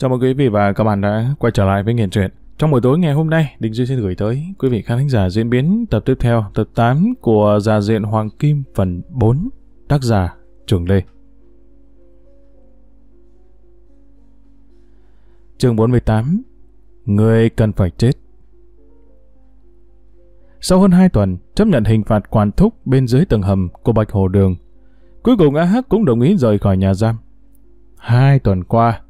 Chào mừng quý vị và các bạn đã quay trở lại với Nghiền Truyện. Trong buổi tối ngày hôm nay, Đình Duy xin gửi tới quý vị khán giả diễn biến tập tiếp theo, tập 8 của Già Diện Hoàng Kim phần 4, tác giả Trường Lê. Chương 48 Người cần phải chết Sau hơn 2 tuần, chấp nhận hình phạt quản thúc bên dưới tầng hầm của Bạch Hồ Đường, cuối cùng A AH Hắc cũng đồng ý rời khỏi nhà giam. Hai tuần qua,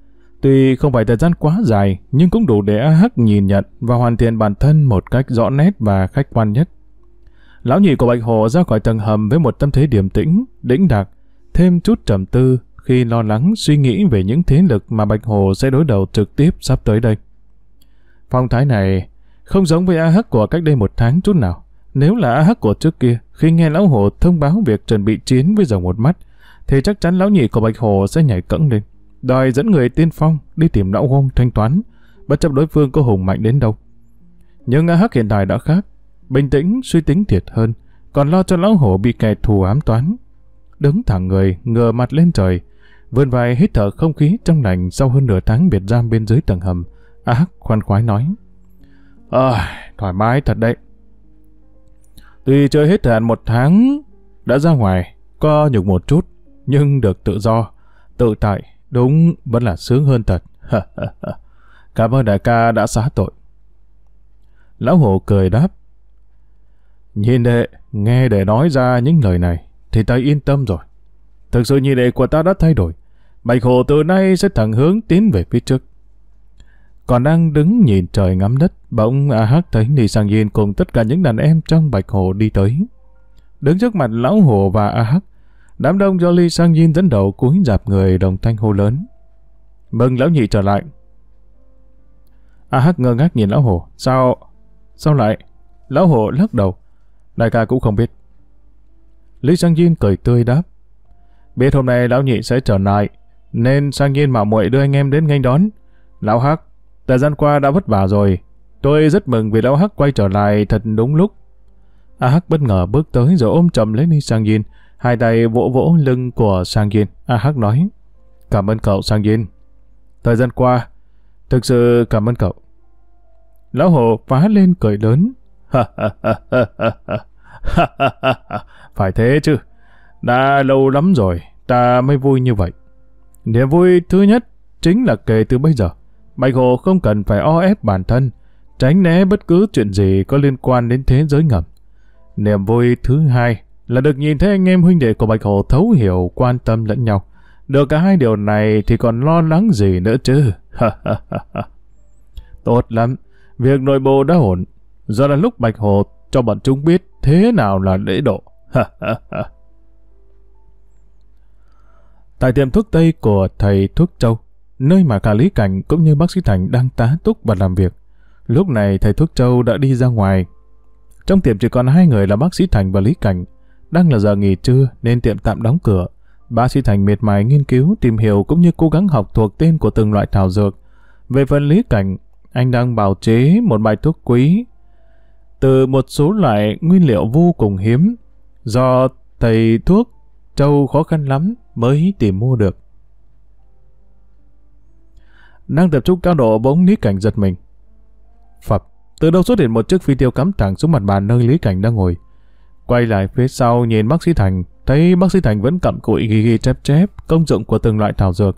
Tuy không phải thời gian quá dài, nhưng cũng đủ để AH nhìn nhận và hoàn thiện bản thân một cách rõ nét và khách quan nhất. Lão nhị của Bạch Hồ ra khỏi tầng hầm với một tâm thế điềm tĩnh, đĩnh đạc, thêm chút trầm tư khi lo lắng suy nghĩ về những thế lực mà Bạch Hồ sẽ đối đầu trực tiếp sắp tới đây. Phong thái này không giống với AH của cách đây một tháng chút nào. Nếu là AH của trước kia, khi nghe Lão Hồ thông báo việc chuẩn bị chiến với dòng một mắt, thì chắc chắn Lão nhị của Bạch Hồ sẽ nhảy cẫng lên đòi dẫn người tiên phong đi tìm lão Wong thanh toán, bất chấp đối phương có hùng mạnh đến đâu. Nhưng A Hắc hiện tại đã khác, bình tĩnh, suy tính thiệt hơn, còn lo cho lão hổ bị kẻ thù ám toán. Đứng thẳng người, ngửa mặt lên trời, vươn vai hít thở không khí trong lành sau hơn nửa tháng biệt giam bên dưới tầng hầm. A Hắc khoan khoái nói, À, thoải mái thật đấy. Tuy chơi hết thời hạn một tháng, đã ra ngoài, co nhục một chút, nhưng được tự do, tự tại, Đúng, vẫn là sướng hơn thật. Cảm ơn đại ca đã xá tội. Lão hổ cười đáp. Nhìn đệ, nghe đệ nói ra những lời này, thì ta yên tâm rồi. Thực sự nhị đệ của ta đã thay đổi. Bạch hổ từ nay sẽ thẳng hướng tiến về phía trước. Còn đang đứng nhìn trời ngắm đất, bỗng A Hắc thấy Ni Sang Yin cùng tất cả những đàn em trong Bạch Hồ đi tới. Đứng trước mặt Lão Hồ và A Hắc, Đám đông do Lee Sang Yin dẫn đầu cúi dạp người đồng thanh hô lớn. Mừng lão nhị trở lại. A Hắc ngơ ngác nhìn lão hổ. Sao? Sao lại? Lão hổ lắc đầu. Đại ca cũng không biết. Lý Sang Yin cười tươi đáp. Biết hôm nay lão nhị sẽ trở lại, nên Sang Yin mạo muội đưa anh em đến nghênh đón. Lão Hắc, thời gian qua đã vất vả rồi. Tôi rất mừng vì lão Hắc quay trở lại thật đúng lúc. A Hắc bất ngờ bước tới rồi ôm chầm lấy Lý Sang Yin. Hai tay vỗ vỗ lưng của Sang Yin. A Hắc nói, cảm ơn cậu Sang Yin. Thời gian qua, thực sự cảm ơn cậu. Lão Hồ phá lên cười lớn. Phải thế chứ. Đã lâu lắm rồi, ta mới vui như vậy. Niềm vui thứ nhất chính là kể từ bây giờ. Bạch Hồ không cần phải o ép bản thân, tránh né bất cứ chuyện gì có liên quan đến thế giới ngầm. Niềm vui thứ hai là được nhìn thấy anh em huynh đệ của Bạch hồ thấu hiểu, quan tâm lẫn nhau. Được cả hai điều này thì còn lo lắng gì nữa chứ. Tốt lắm, việc nội bộ đã ổn. Giờ là lúc Bạch hồ cho bọn chúng biết thế nào là lễ độ. Tại tiệm thuốc Tây của thầy Thuốc Châu, nơi mà cả Lý Cảnh cũng như bác sĩ Thành đang tá túc và làm việc. Lúc này thầy Thuốc Châu đã đi ra ngoài. Trong tiệm chỉ còn hai người là bác sĩ Thành và Lý Cảnh, đang là giờ nghỉ trưa nên tiệm tạm đóng cửa. Bác sĩ Thành miệt mài nghiên cứu, tìm hiểu cũng như cố gắng học thuộc tên của từng loại thảo dược. Về phần lý cảnh, anh đang bào chế một bài thuốc quý từ một số loại nguyên liệu vô cùng hiếm do thầy thuốc Châu khó khăn lắm mới tìm mua được. Đang tập trung cao độ bỗng Lý Cảnh giật mình. Phật từ đâu xuất hiện một chiếc phi tiêu cắm thẳng xuống mặt bàn nơi Lý Cảnh đang ngồi. Quay lại phía sau nhìn bác sĩ Thành, thấy bác sĩ Thành vẫn cặm cụi ghi ghi chép chép công dụng của từng loại thảo dược.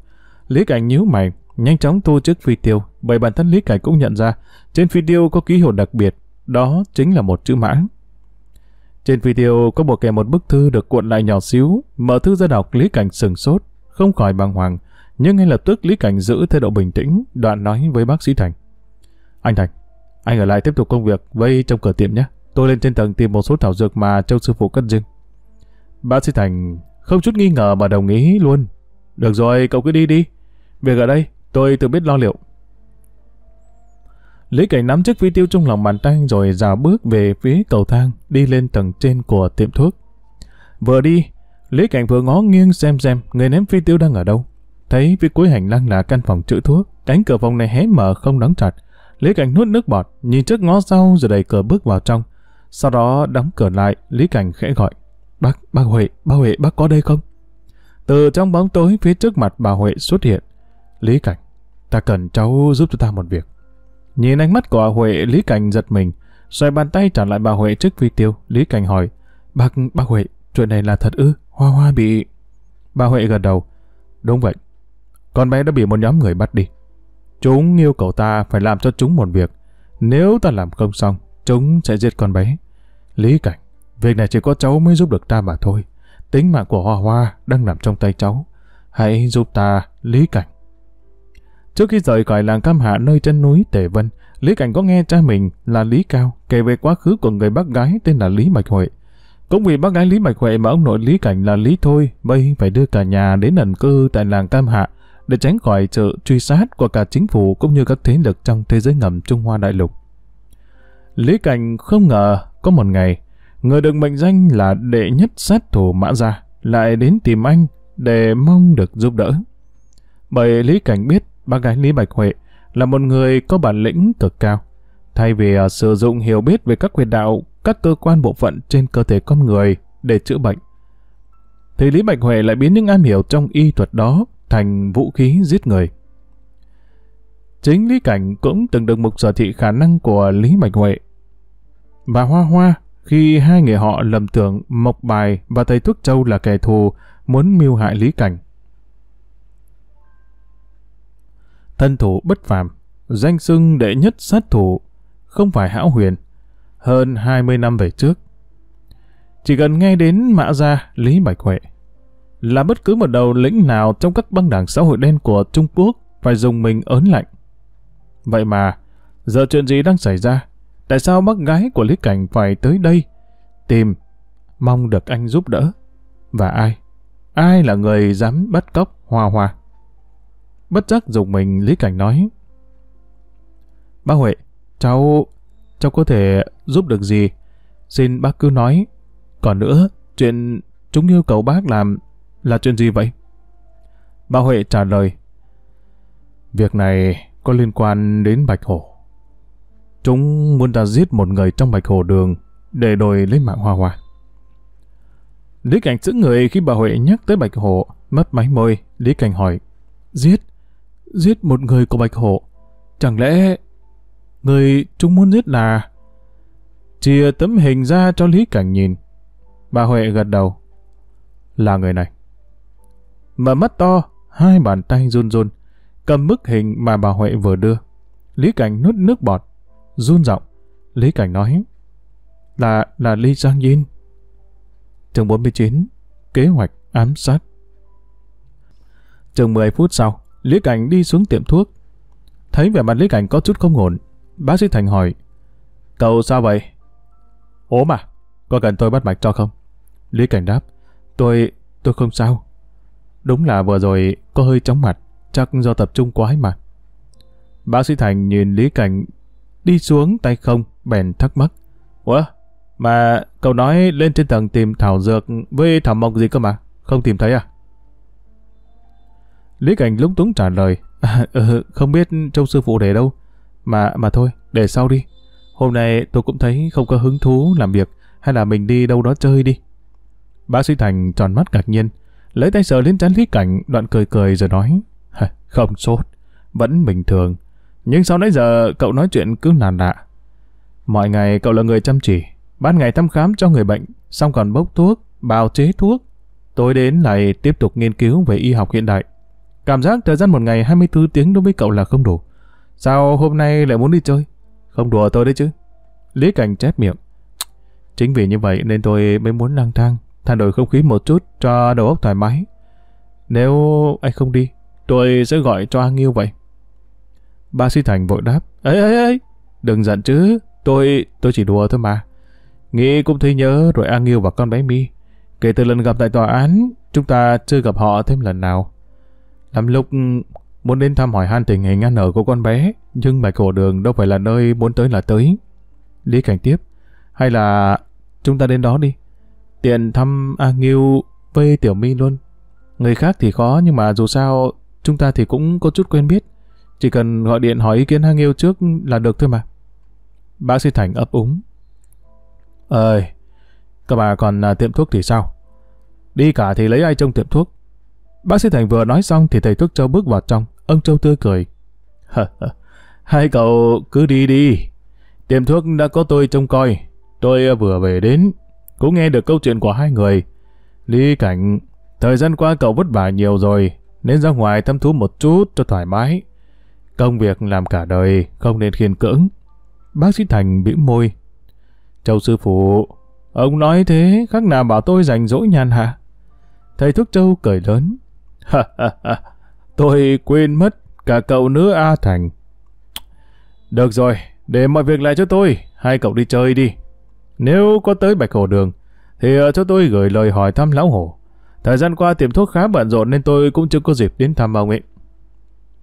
Lý Cảnh nhíu mày, nhanh chóng thu chiếc phi tiêu, bởi bản thân Lý Cảnh cũng nhận ra, trên phi tiêu có ký hiệu đặc biệt, đó chính là một chữ mã Trên phi tiêu có bộ kèm một bức thư được cuộn lại nhỏ xíu, mở thư ra đọc Lý Cảnh sừng sốt, không khỏi bàng hoàng, nhưng ngay lập tức Lý Cảnh giữ thái độ bình tĩnh, đoạn nói với bác sĩ Thành. Anh Thành, anh ở lại tiếp tục công việc, vây trong cửa tiệm nhé. Tôi lên trên tầng tìm một số thảo dược mà Châu Sư Phụ cất riêng. Bác sĩ Thành không chút nghi ngờ mà đồng ý luôn. Được rồi, cậu cứ đi đi. Việc ở đây, tôi tự biết lo liệu. Lý Cảnh nắm chiếc vi tiêu trong lòng bàn tay rồi dào bước về phía cầu thang, đi lên tầng trên của tiệm thuốc. Vừa đi, Lý Cảnh vừa ngó nghiêng xem xem người ném phi tiêu đang ở đâu. Thấy phía cuối hành lang là căn phòng chữ thuốc, cánh cửa phòng này hé mở không đóng chặt. Lý Cảnh nuốt nước bọt, nhìn trước ngó sau rồi đẩy cửa bước vào trong. Sau đó đóng cửa lại, Lý Cảnh khẽ gọi. Bác, bác Huệ, bác Huệ, bác có đây không? Từ trong bóng tối phía trước mặt bà Huệ xuất hiện. Lý Cảnh, ta cần cháu giúp cho ta một việc. Nhìn ánh mắt của Huệ, Lý Cảnh giật mình. Xoay bàn tay trả lại bà Huệ trước vi tiêu. Lý Cảnh hỏi, bác, bác Huệ, chuyện này là thật ư? Hoa hoa bị... Bà Huệ gật đầu. Đúng vậy. Con bé đã bị một nhóm người bắt đi. Chúng yêu cầu ta phải làm cho chúng một việc. Nếu ta làm không xong, chúng sẽ giết con bé. Lý Cảnh, việc này chỉ có cháu mới giúp được ta mà thôi. Tính mạng của Hoa Hoa đang nằm trong tay cháu. Hãy giúp ta, Lý Cảnh. Trước khi rời khỏi làng Cam Hạ nơi chân núi Tề Vân, Lý Cảnh có nghe cha mình là Lý Cao kể về quá khứ của người bác gái tên là Lý Mạch Huệ. Cũng vì bác gái Lý Mạch Huệ mà ông nội Lý Cảnh là Lý Thôi bây phải đưa cả nhà đến ẩn cư tại làng Cam Hạ để tránh khỏi sự truy sát của cả chính phủ cũng như các thế lực trong thế giới ngầm Trung Hoa Đại Lục. Lý Cảnh không ngờ có một ngày, người được mệnh danh là đệ nhất sát thủ mã gia lại đến tìm anh để mong được giúp đỡ. Bởi Lý Cảnh biết bác gái Lý Bạch Huệ là một người có bản lĩnh cực cao. Thay vì à, sử dụng hiểu biết về các quyền đạo, các cơ quan bộ phận trên cơ thể con người để chữa bệnh, thì Lý Bạch Huệ lại biến những am hiểu trong y thuật đó thành vũ khí giết người. Chính Lý Cảnh cũng từng được mục sở thị khả năng của Lý Mạch Huệ. Và Hoa Hoa, khi hai người họ lầm tưởng Mộc Bài và Thầy Thuốc Châu là kẻ thù, muốn mưu hại Lý Cảnh. Thân thủ bất phàm, danh xưng đệ nhất sát thủ, không phải hão huyền, hơn 20 năm về trước. Chỉ cần nghe đến mã gia Lý Bạch Huệ, là bất cứ một đầu lĩnh nào trong các băng đảng xã hội đen của Trung Quốc phải dùng mình ớn lạnh. Vậy mà, giờ chuyện gì đang xảy ra? Tại sao bác gái của Lý Cảnh phải tới đây? Tìm, mong được anh giúp đỡ. Và ai? Ai là người dám bắt cóc Hoa Hoa? Bất giác dùng mình Lý Cảnh nói. Bác Huệ, cháu... cháu có thể giúp được gì? Xin bác cứ nói. Còn nữa, chuyện chúng yêu cầu bác làm là chuyện gì vậy? bác Huệ trả lời. Việc này có liên quan đến Bạch Hổ. Chúng muốn ta giết một người trong Bạch Hổ đường để đổi lấy mạng Hoa Hoa. Lý Cảnh giữ người khi bà Huệ nhắc tới Bạch Hổ, mất máy môi, Lý Cảnh hỏi, giết, giết một người của Bạch Hổ, chẳng lẽ người chúng muốn giết là... Chia tấm hình ra cho Lý Cảnh nhìn. Bà Huệ gật đầu. Là người này. Mở mắt to, hai bàn tay run run cầm bức hình mà bà Huệ vừa đưa. Lý Cảnh nuốt nước bọt, run giọng. Lý Cảnh nói, là, là Lee Sang Yin. Trường 49, kế hoạch ám sát. Chừng 10 phút sau, Lý Cảnh đi xuống tiệm thuốc. Thấy vẻ mặt Lý Cảnh có chút không ổn, bác sĩ Thành hỏi, Cậu sao vậy? ốm à? Có cần tôi bắt mạch cho không? Lý Cảnh đáp, tôi, tôi không sao. Đúng là vừa rồi có hơi chóng mặt, chắc do tập trung quái mà. Bác sĩ Thành nhìn Lý Cảnh đi xuống tay không, bèn thắc mắc. Ủa, mà cậu nói lên trên tầng tìm thảo dược với thảo mộc gì cơ mà, không tìm thấy à? Lý Cảnh lúng túng trả lời, ừ, không biết trông sư phụ để đâu, mà mà thôi, để sau đi. Hôm nay tôi cũng thấy không có hứng thú làm việc, hay là mình đi đâu đó chơi đi. Bác sĩ Thành tròn mắt ngạc nhiên, lấy tay sờ lên trán Lý Cảnh, đoạn cười cười rồi nói, không sốt, vẫn bình thường. Nhưng sau nãy giờ cậu nói chuyện cứ làn lạ. Mọi ngày cậu là người chăm chỉ, ban ngày thăm khám cho người bệnh, xong còn bốc thuốc, bào chế thuốc. Tối đến lại tiếp tục nghiên cứu về y học hiện đại. Cảm giác thời gian một ngày 24 tiếng đối với cậu là không đủ. Sao hôm nay lại muốn đi chơi? Không đùa tôi đấy chứ. Lý Cảnh chép miệng. Chính vì như vậy nên tôi mới muốn lang thang, thay đổi không khí một chút cho đầu óc thoải mái. Nếu anh không đi, Tôi sẽ gọi cho anh yêu vậy. Ba sĩ Thành vội đáp. Ấy ấy ấy, đừng giận chứ. Tôi, tôi chỉ đùa thôi mà. Nghĩ cũng thấy nhớ rồi anh yêu và con bé mi. Kể từ lần gặp tại tòa án, chúng ta chưa gặp họ thêm lần nào. Lắm lúc muốn đến thăm hỏi han tình hình ăn ở của con bé, nhưng bài cổ đường đâu phải là nơi muốn tới là tới. Lý Cảnh tiếp. Hay là chúng ta đến đó đi. Tiện thăm A Nghiêu với Tiểu mi luôn. Người khác thì khó nhưng mà dù sao chúng ta thì cũng có chút quen biết. Chỉ cần gọi điện hỏi ý kiến Hằng yêu trước là được thôi mà. Bác sĩ Thành ấp úng. Ơi, các bà còn à, tiệm thuốc thì sao? Đi cả thì lấy ai trong tiệm thuốc? Bác sĩ Thành vừa nói xong thì thầy thuốc Châu bước vào trong. Ông Châu tươi cười. Hai cậu cứ đi đi. Tiệm thuốc đã có tôi trông coi. Tôi vừa về đến, cũng nghe được câu chuyện của hai người. Lý Cảnh, thời gian qua cậu vất vả nhiều rồi, nên ra ngoài thăm thú một chút cho thoải mái. Công việc làm cả đời, không nên khiên cưỡng. Bác sĩ Thành bĩu môi. Châu sư phụ, ông nói thế khác nào bảo tôi rảnh rỗi nhàn hạ. Thầy thuốc châu cười lớn. tôi quên mất cả cậu nữa A Thành. Được rồi, để mọi việc lại cho tôi, hai cậu đi chơi đi. Nếu có tới Bạch Hồ Đường, thì ờ, cho tôi gửi lời hỏi thăm Lão hồ Thời gian qua tiệm thuốc khá bận rộn nên tôi cũng chưa có dịp đến thăm ông ấy.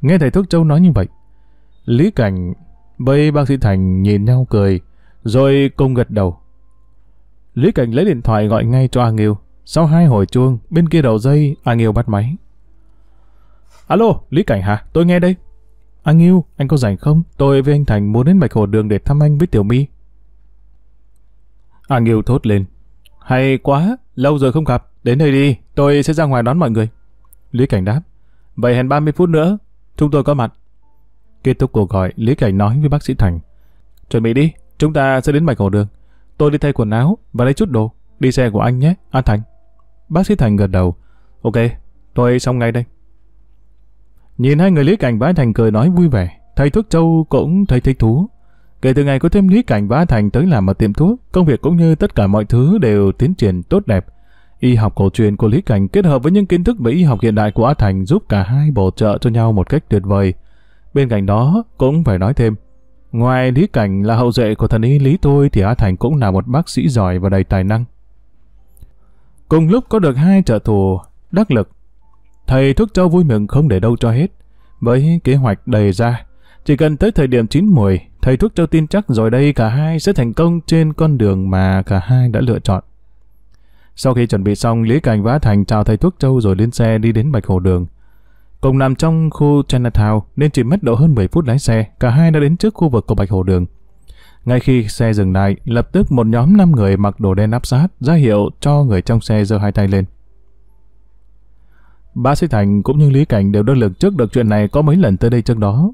Nghe thầy thuốc châu nói như vậy, Lý Cảnh với bác sĩ Thành nhìn nhau cười, rồi cùng gật đầu. Lý Cảnh lấy điện thoại gọi ngay cho A Nghiêu. Sau hai hồi chuông, bên kia đầu dây, A Nghiêu bắt máy. Alo, Lý Cảnh hả? Tôi nghe đây. A Nghiêu, anh có rảnh không? Tôi với anh Thành muốn đến Bạch Hồ Đường để thăm anh với Tiểu My. A Nghiêu thốt lên. Hay quá, lâu rồi không gặp, đến đây đi, Tôi sẽ ra ngoài đón mọi người. Lý Cảnh đáp. Vậy hẹn 30 phút nữa, chúng tôi có mặt. Kết thúc cuộc gọi, Lý Cảnh nói với bác sĩ Thành. Chuẩn bị đi, chúng ta sẽ đến bạch hồ đường. Tôi đi thay quần áo và lấy chút đồ. Đi xe của anh nhé, An Thành. Bác sĩ Thành gật đầu. Ok, tôi xong ngay đây. Nhìn hai người Lý Cảnh và An Thành cười nói vui vẻ. Thầy thuốc châu cũng thấy thích thú. Kể từ ngày có thêm Lý Cảnh và An Thành tới làm ở tiệm thuốc, công việc cũng như tất cả mọi thứ đều tiến triển tốt đẹp. Y học cổ truyền của Lý Cảnh kết hợp với những kiến thức về y học hiện đại của A Thành giúp cả hai bổ trợ cho nhau một cách tuyệt vời. Bên cạnh đó, cũng phải nói thêm, ngoài Lý Cảnh là hậu duệ của thần y Lý Thôi thì A Thành cũng là một bác sĩ giỏi và đầy tài năng. Cùng lúc có được hai trợ thủ đắc lực, thầy Thuốc Châu vui mừng không để đâu cho hết. Với kế hoạch đầy ra, chỉ cần tới thời điểm chín mùi, thầy Thuốc Châu tin chắc rồi đây cả hai sẽ thành công trên con đường mà cả hai đã lựa chọn. Sau khi chuẩn bị xong, Lý Cảnh và Thành chào thầy thuốc châu rồi lên xe đi đến Bạch Hồ Đường. Cùng nằm trong khu Chinatown nên chỉ mất độ hơn 7 phút lái xe, cả hai đã đến trước khu vực của Bạch Hồ Đường. Ngay khi xe dừng lại, lập tức một nhóm 5 người mặc đồ đen áp sát, ra hiệu cho người trong xe giơ hai tay lên. Bác sĩ Thành cũng như Lý Cảnh đều đã lược trước được chuyện này có mấy lần tới đây trước đó.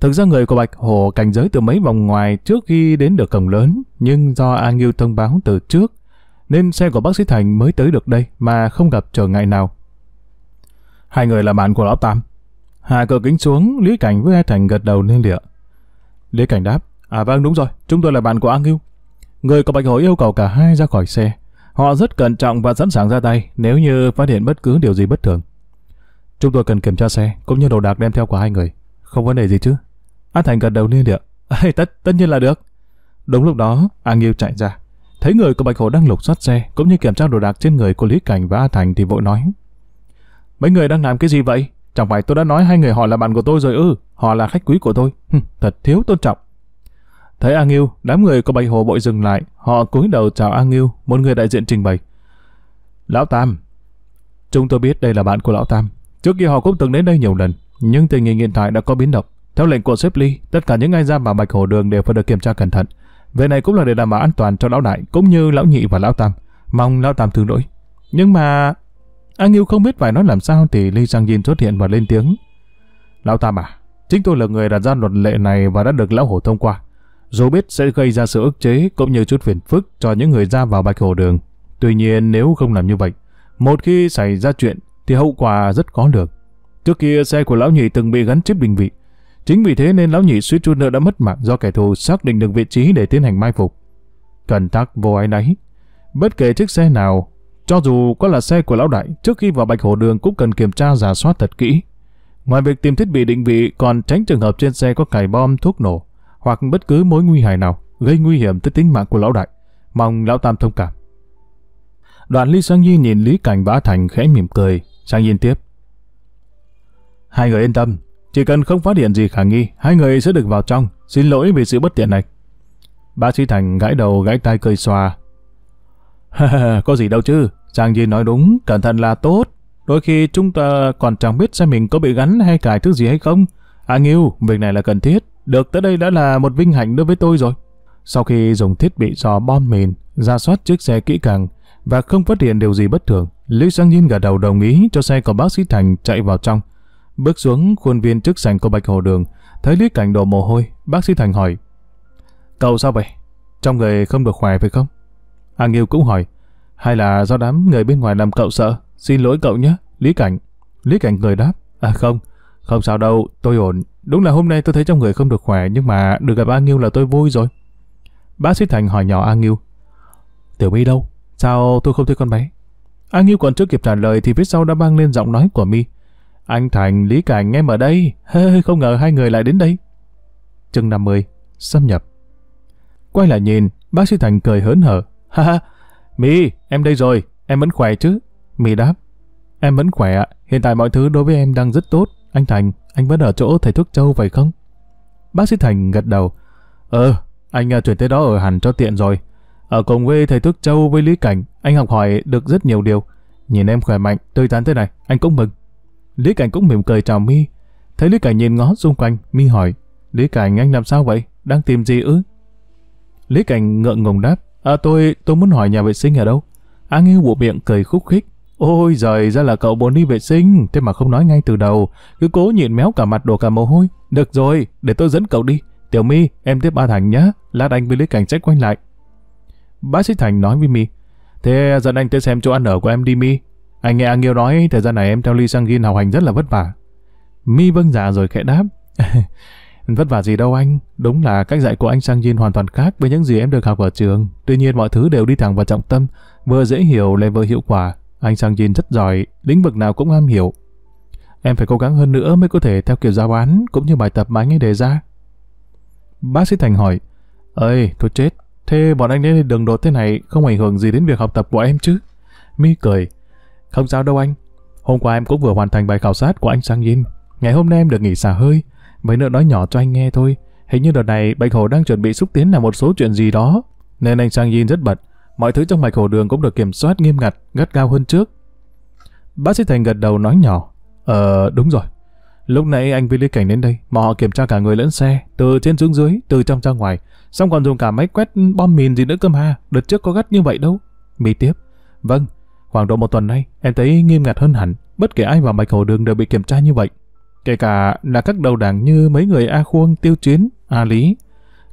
Thực ra người của Bạch Hồ cảnh giới từ mấy vòng ngoài trước khi đến được cổng lớn, nhưng do A Nghiêu thông báo từ trước, nên xe của bác sĩ Thành mới tới được đây mà không gặp trở ngại nào. Hai người là bạn của lão Tam. Hạ cửa kính xuống, Lý Cảnh với A Thành gật đầu lên lịa. Lý Cảnh đáp, à vâng đúng rồi, chúng tôi là bạn của A Hưu. Người của Bạch Hổ yêu cầu cả hai ra khỏi xe. Họ rất cẩn trọng và sẵn sàng ra tay nếu như phát hiện bất cứ điều gì bất thường. Chúng tôi cần kiểm tra xe cũng như đồ đạc đem theo của hai người. Không vấn đề gì chứ? A Thành gật đầu lên địa. Ê, tất, tất nhiên là được. Đúng lúc đó, A Nghiêu chạy ra. Thấy người của Bạch Hổ đang lục soát xe, cũng như kiểm tra đồ đạc trên người của Lý Cảnh và A Thành thì vội nói. Mấy người đang làm cái gì vậy? Chẳng phải tôi đã nói hai người họ là bạn của tôi rồi ư, họ là khách quý của tôi. Hừ, thật thiếu tôn trọng. Thấy A Nghiêu, đám người của Bạch Hồ bội dừng lại, họ cúi đầu chào A Nghiêu, một người đại diện trình bày. Lão Tam Chúng tôi biết đây là bạn của Lão Tam. Trước kia họ cũng từng đến đây nhiều lần, nhưng tình hình hiện tại đã có biến động. Theo lệnh của xếp ly, tất cả những ai ra vào Bạch Hồ Đường đều phải được kiểm tra cẩn thận. Về này cũng là để đảm bảo an toàn cho lão đại, cũng như lão nhị và lão tam. Mong lão tam thương lỗi. Nhưng mà... Anh yêu không biết phải nói làm sao thì Lee giang nhìn xuất hiện và lên tiếng. Lão tam à, chính tôi là người đặt ra luật lệ này và đã được lão hổ thông qua. Dù biết sẽ gây ra sự ức chế cũng như chút phiền phức cho những người ra vào bạch hổ đường. Tuy nhiên nếu không làm như vậy, một khi xảy ra chuyện thì hậu quả rất khó được Trước kia xe của lão nhị từng bị gắn chip định vị, Chính vì thế nên lão nhị suýt chút nữa đã mất mạng do kẻ thù xác định được vị trí để tiến hành mai phục. Cần tắc vô ái nấy Bất kể chiếc xe nào, cho dù có là xe của lão đại, trước khi vào Bạch hồ Đường cũng cần kiểm tra giả soát thật kỹ. Ngoài việc tìm thiết bị định vị còn tránh trường hợp trên xe có cài bom thuốc nổ hoặc bất cứ mối nguy hại nào gây nguy hiểm tới tính mạng của lão đại. Mong lão tam thông cảm. Đoạn Ly Sang Nhi nhìn Lý Cảnh Bá Thành khẽ mỉm cười, sang yên tiếp. Hai người yên tâm, chỉ cần không phát hiện gì khả nghi, hai người sẽ được vào trong. Xin lỗi vì sự bất tiện này. Bác sĩ Thành gãi đầu gãi tay cười xòa. có gì đâu chứ, chàng Di nói đúng, cẩn thận là tốt. Đôi khi chúng ta còn chẳng biết xem mình có bị gắn hay cài thứ gì hay không. À Nghiêu, việc này là cần thiết. Được tới đây đã là một vinh hạnh đối với tôi rồi. Sau khi dùng thiết bị dò bom mìn, ra soát chiếc xe kỹ càng và không phát hiện điều gì bất thường, Lý Sang Nhiên gật đầu đồng ý cho xe của bác sĩ Thành chạy vào trong. Bước xuống khuôn viên trước sảnh của Bạch Hồ Đường, thấy Lý Cảnh đổ mồ hôi, bác sĩ Thành hỏi. Cậu sao vậy? Trong người không được khỏe phải không? a Nghiêu cũng hỏi. Hay là do đám người bên ngoài làm cậu sợ? Xin lỗi cậu nhé, Lý Cảnh. Lý Cảnh cười đáp. À không, không sao đâu, tôi ổn. Đúng là hôm nay tôi thấy trong người không được khỏe nhưng mà được gặp a Nghiêu là tôi vui rồi. Bác sĩ Thành hỏi nhỏ a Nghiêu. Tiểu My đâu? Sao tôi không thấy con bé? a Nghiêu còn chưa kịp trả lời thì phía sau đã vang lên giọng nói của My. Anh Thành, Lý Cảnh em ở đây. Không ngờ hai người lại đến đây. Chừng 50, xâm nhập. Quay lại nhìn, bác sĩ Thành cười hớn hở. Ha ha, Mỹ, em đây rồi, em vẫn khỏe chứ? Mỹ đáp. Em vẫn khỏe ạ, hiện tại mọi thứ đối với em đang rất tốt. Anh Thành, anh vẫn ở chỗ thầy thuốc châu phải không? Bác sĩ Thành gật đầu. Ờ, anh à, chuyển tới đó ở hẳn cho tiện rồi. Ở cùng với thầy thuốc châu với Lý Cảnh, anh học hỏi được rất nhiều điều. Nhìn em khỏe mạnh, tươi tắn thế này, anh cũng mừng. Lý Cảnh cũng mỉm cười chào mi. Thấy Lý Cảnh nhìn ngó xung quanh, mi hỏi, Lý Cảnh anh làm sao vậy? Đang tìm gì ư? Lý Cảnh ngượng ngùng đáp, à tôi, tôi muốn hỏi nhà vệ sinh ở đâu? A Nghiêu bộ miệng cười khúc khích, Ôi giời, ra là cậu muốn đi vệ sinh, thế mà không nói ngay từ đầu, cứ cố nhịn méo cả mặt đổ cả mồ hôi. Được rồi, để tôi dẫn cậu đi. Tiểu Mi, em tiếp ba Thành nhá, lát anh với Lý Cảnh sẽ quanh lại. Bác sĩ Thành nói với Mi: thế dẫn anh tới xem chỗ ăn ở của em đi Mi. Anh nghe anh yêu nói thời gian này em theo Ly sang Gin học hành rất là vất vả. Mi vâng dạ rồi khẽ đáp. vất vả gì đâu anh, đúng là cách dạy của anh sang Jin hoàn toàn khác với những gì em được học ở trường. Tuy nhiên mọi thứ đều đi thẳng vào trọng tâm, vừa dễ hiểu lại vừa hiệu quả. Anh sang Jin rất giỏi, lĩnh vực nào cũng am hiểu. Em phải cố gắng hơn nữa mới có thể theo kiểu giáo án cũng như bài tập mà anh ấy đề ra. Bác sĩ Thành hỏi, Ơi, tôi chết, thế bọn anh đến đường đột thế này không ảnh hưởng gì đến việc học tập của em chứ? Mi cười, không sao đâu anh. Hôm qua em cũng vừa hoàn thành bài khảo sát của anh Sang Yin. Ngày hôm nay em được nghỉ xả hơi. Mấy nữa nói nhỏ cho anh nghe thôi. Hình như đợt này Bạch Hổ đang chuẩn bị xúc tiến là một số chuyện gì đó. Nên anh Sang Yin rất bật. Mọi thứ trong mạch hổ đường cũng được kiểm soát nghiêm ngặt, gắt gao hơn trước. Bác sĩ Thành gật đầu nói nhỏ. Ờ, đúng rồi. Lúc nãy anh với Lý Cảnh đến đây, mà họ kiểm tra cả người lẫn xe, từ trên xuống dưới, từ trong ra ngoài. Xong còn dùng cả máy quét bom mìn gì nữa cơ mà, đợt trước có gắt như vậy đâu. Mì tiếp. Vâng, Khoảng độ một tuần nay, em thấy nghiêm ngặt hơn hẳn, bất kể ai vào bạch hồ đường đều bị kiểm tra như vậy. Kể cả là các đầu đảng như mấy người A Khuông, Tiêu Chiến, A Lý.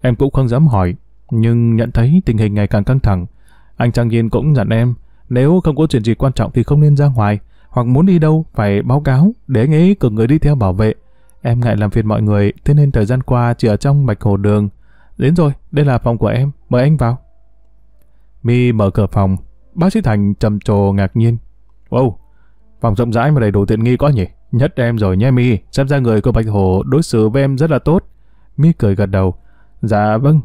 Em cũng không dám hỏi, nhưng nhận thấy tình hình ngày càng căng thẳng. Anh Trang Nhiên cũng dặn em, nếu không có chuyện gì quan trọng thì không nên ra ngoài, hoặc muốn đi đâu phải báo cáo để anh ấy cử người đi theo bảo vệ. Em ngại làm phiền mọi người, thế nên thời gian qua chỉ ở trong bạch hồ đường. Đến rồi, đây là phòng của em, mời anh vào. Mi mở cửa phòng, Bác sĩ Thành trầm trồ ngạc nhiên. Wow, phòng rộng rãi mà đầy đủ tiện nghi quá nhỉ? Nhất em rồi nhé Mi, xem ra người của Bạch Hồ đối xử với em rất là tốt. Mi cười gật đầu. Dạ vâng,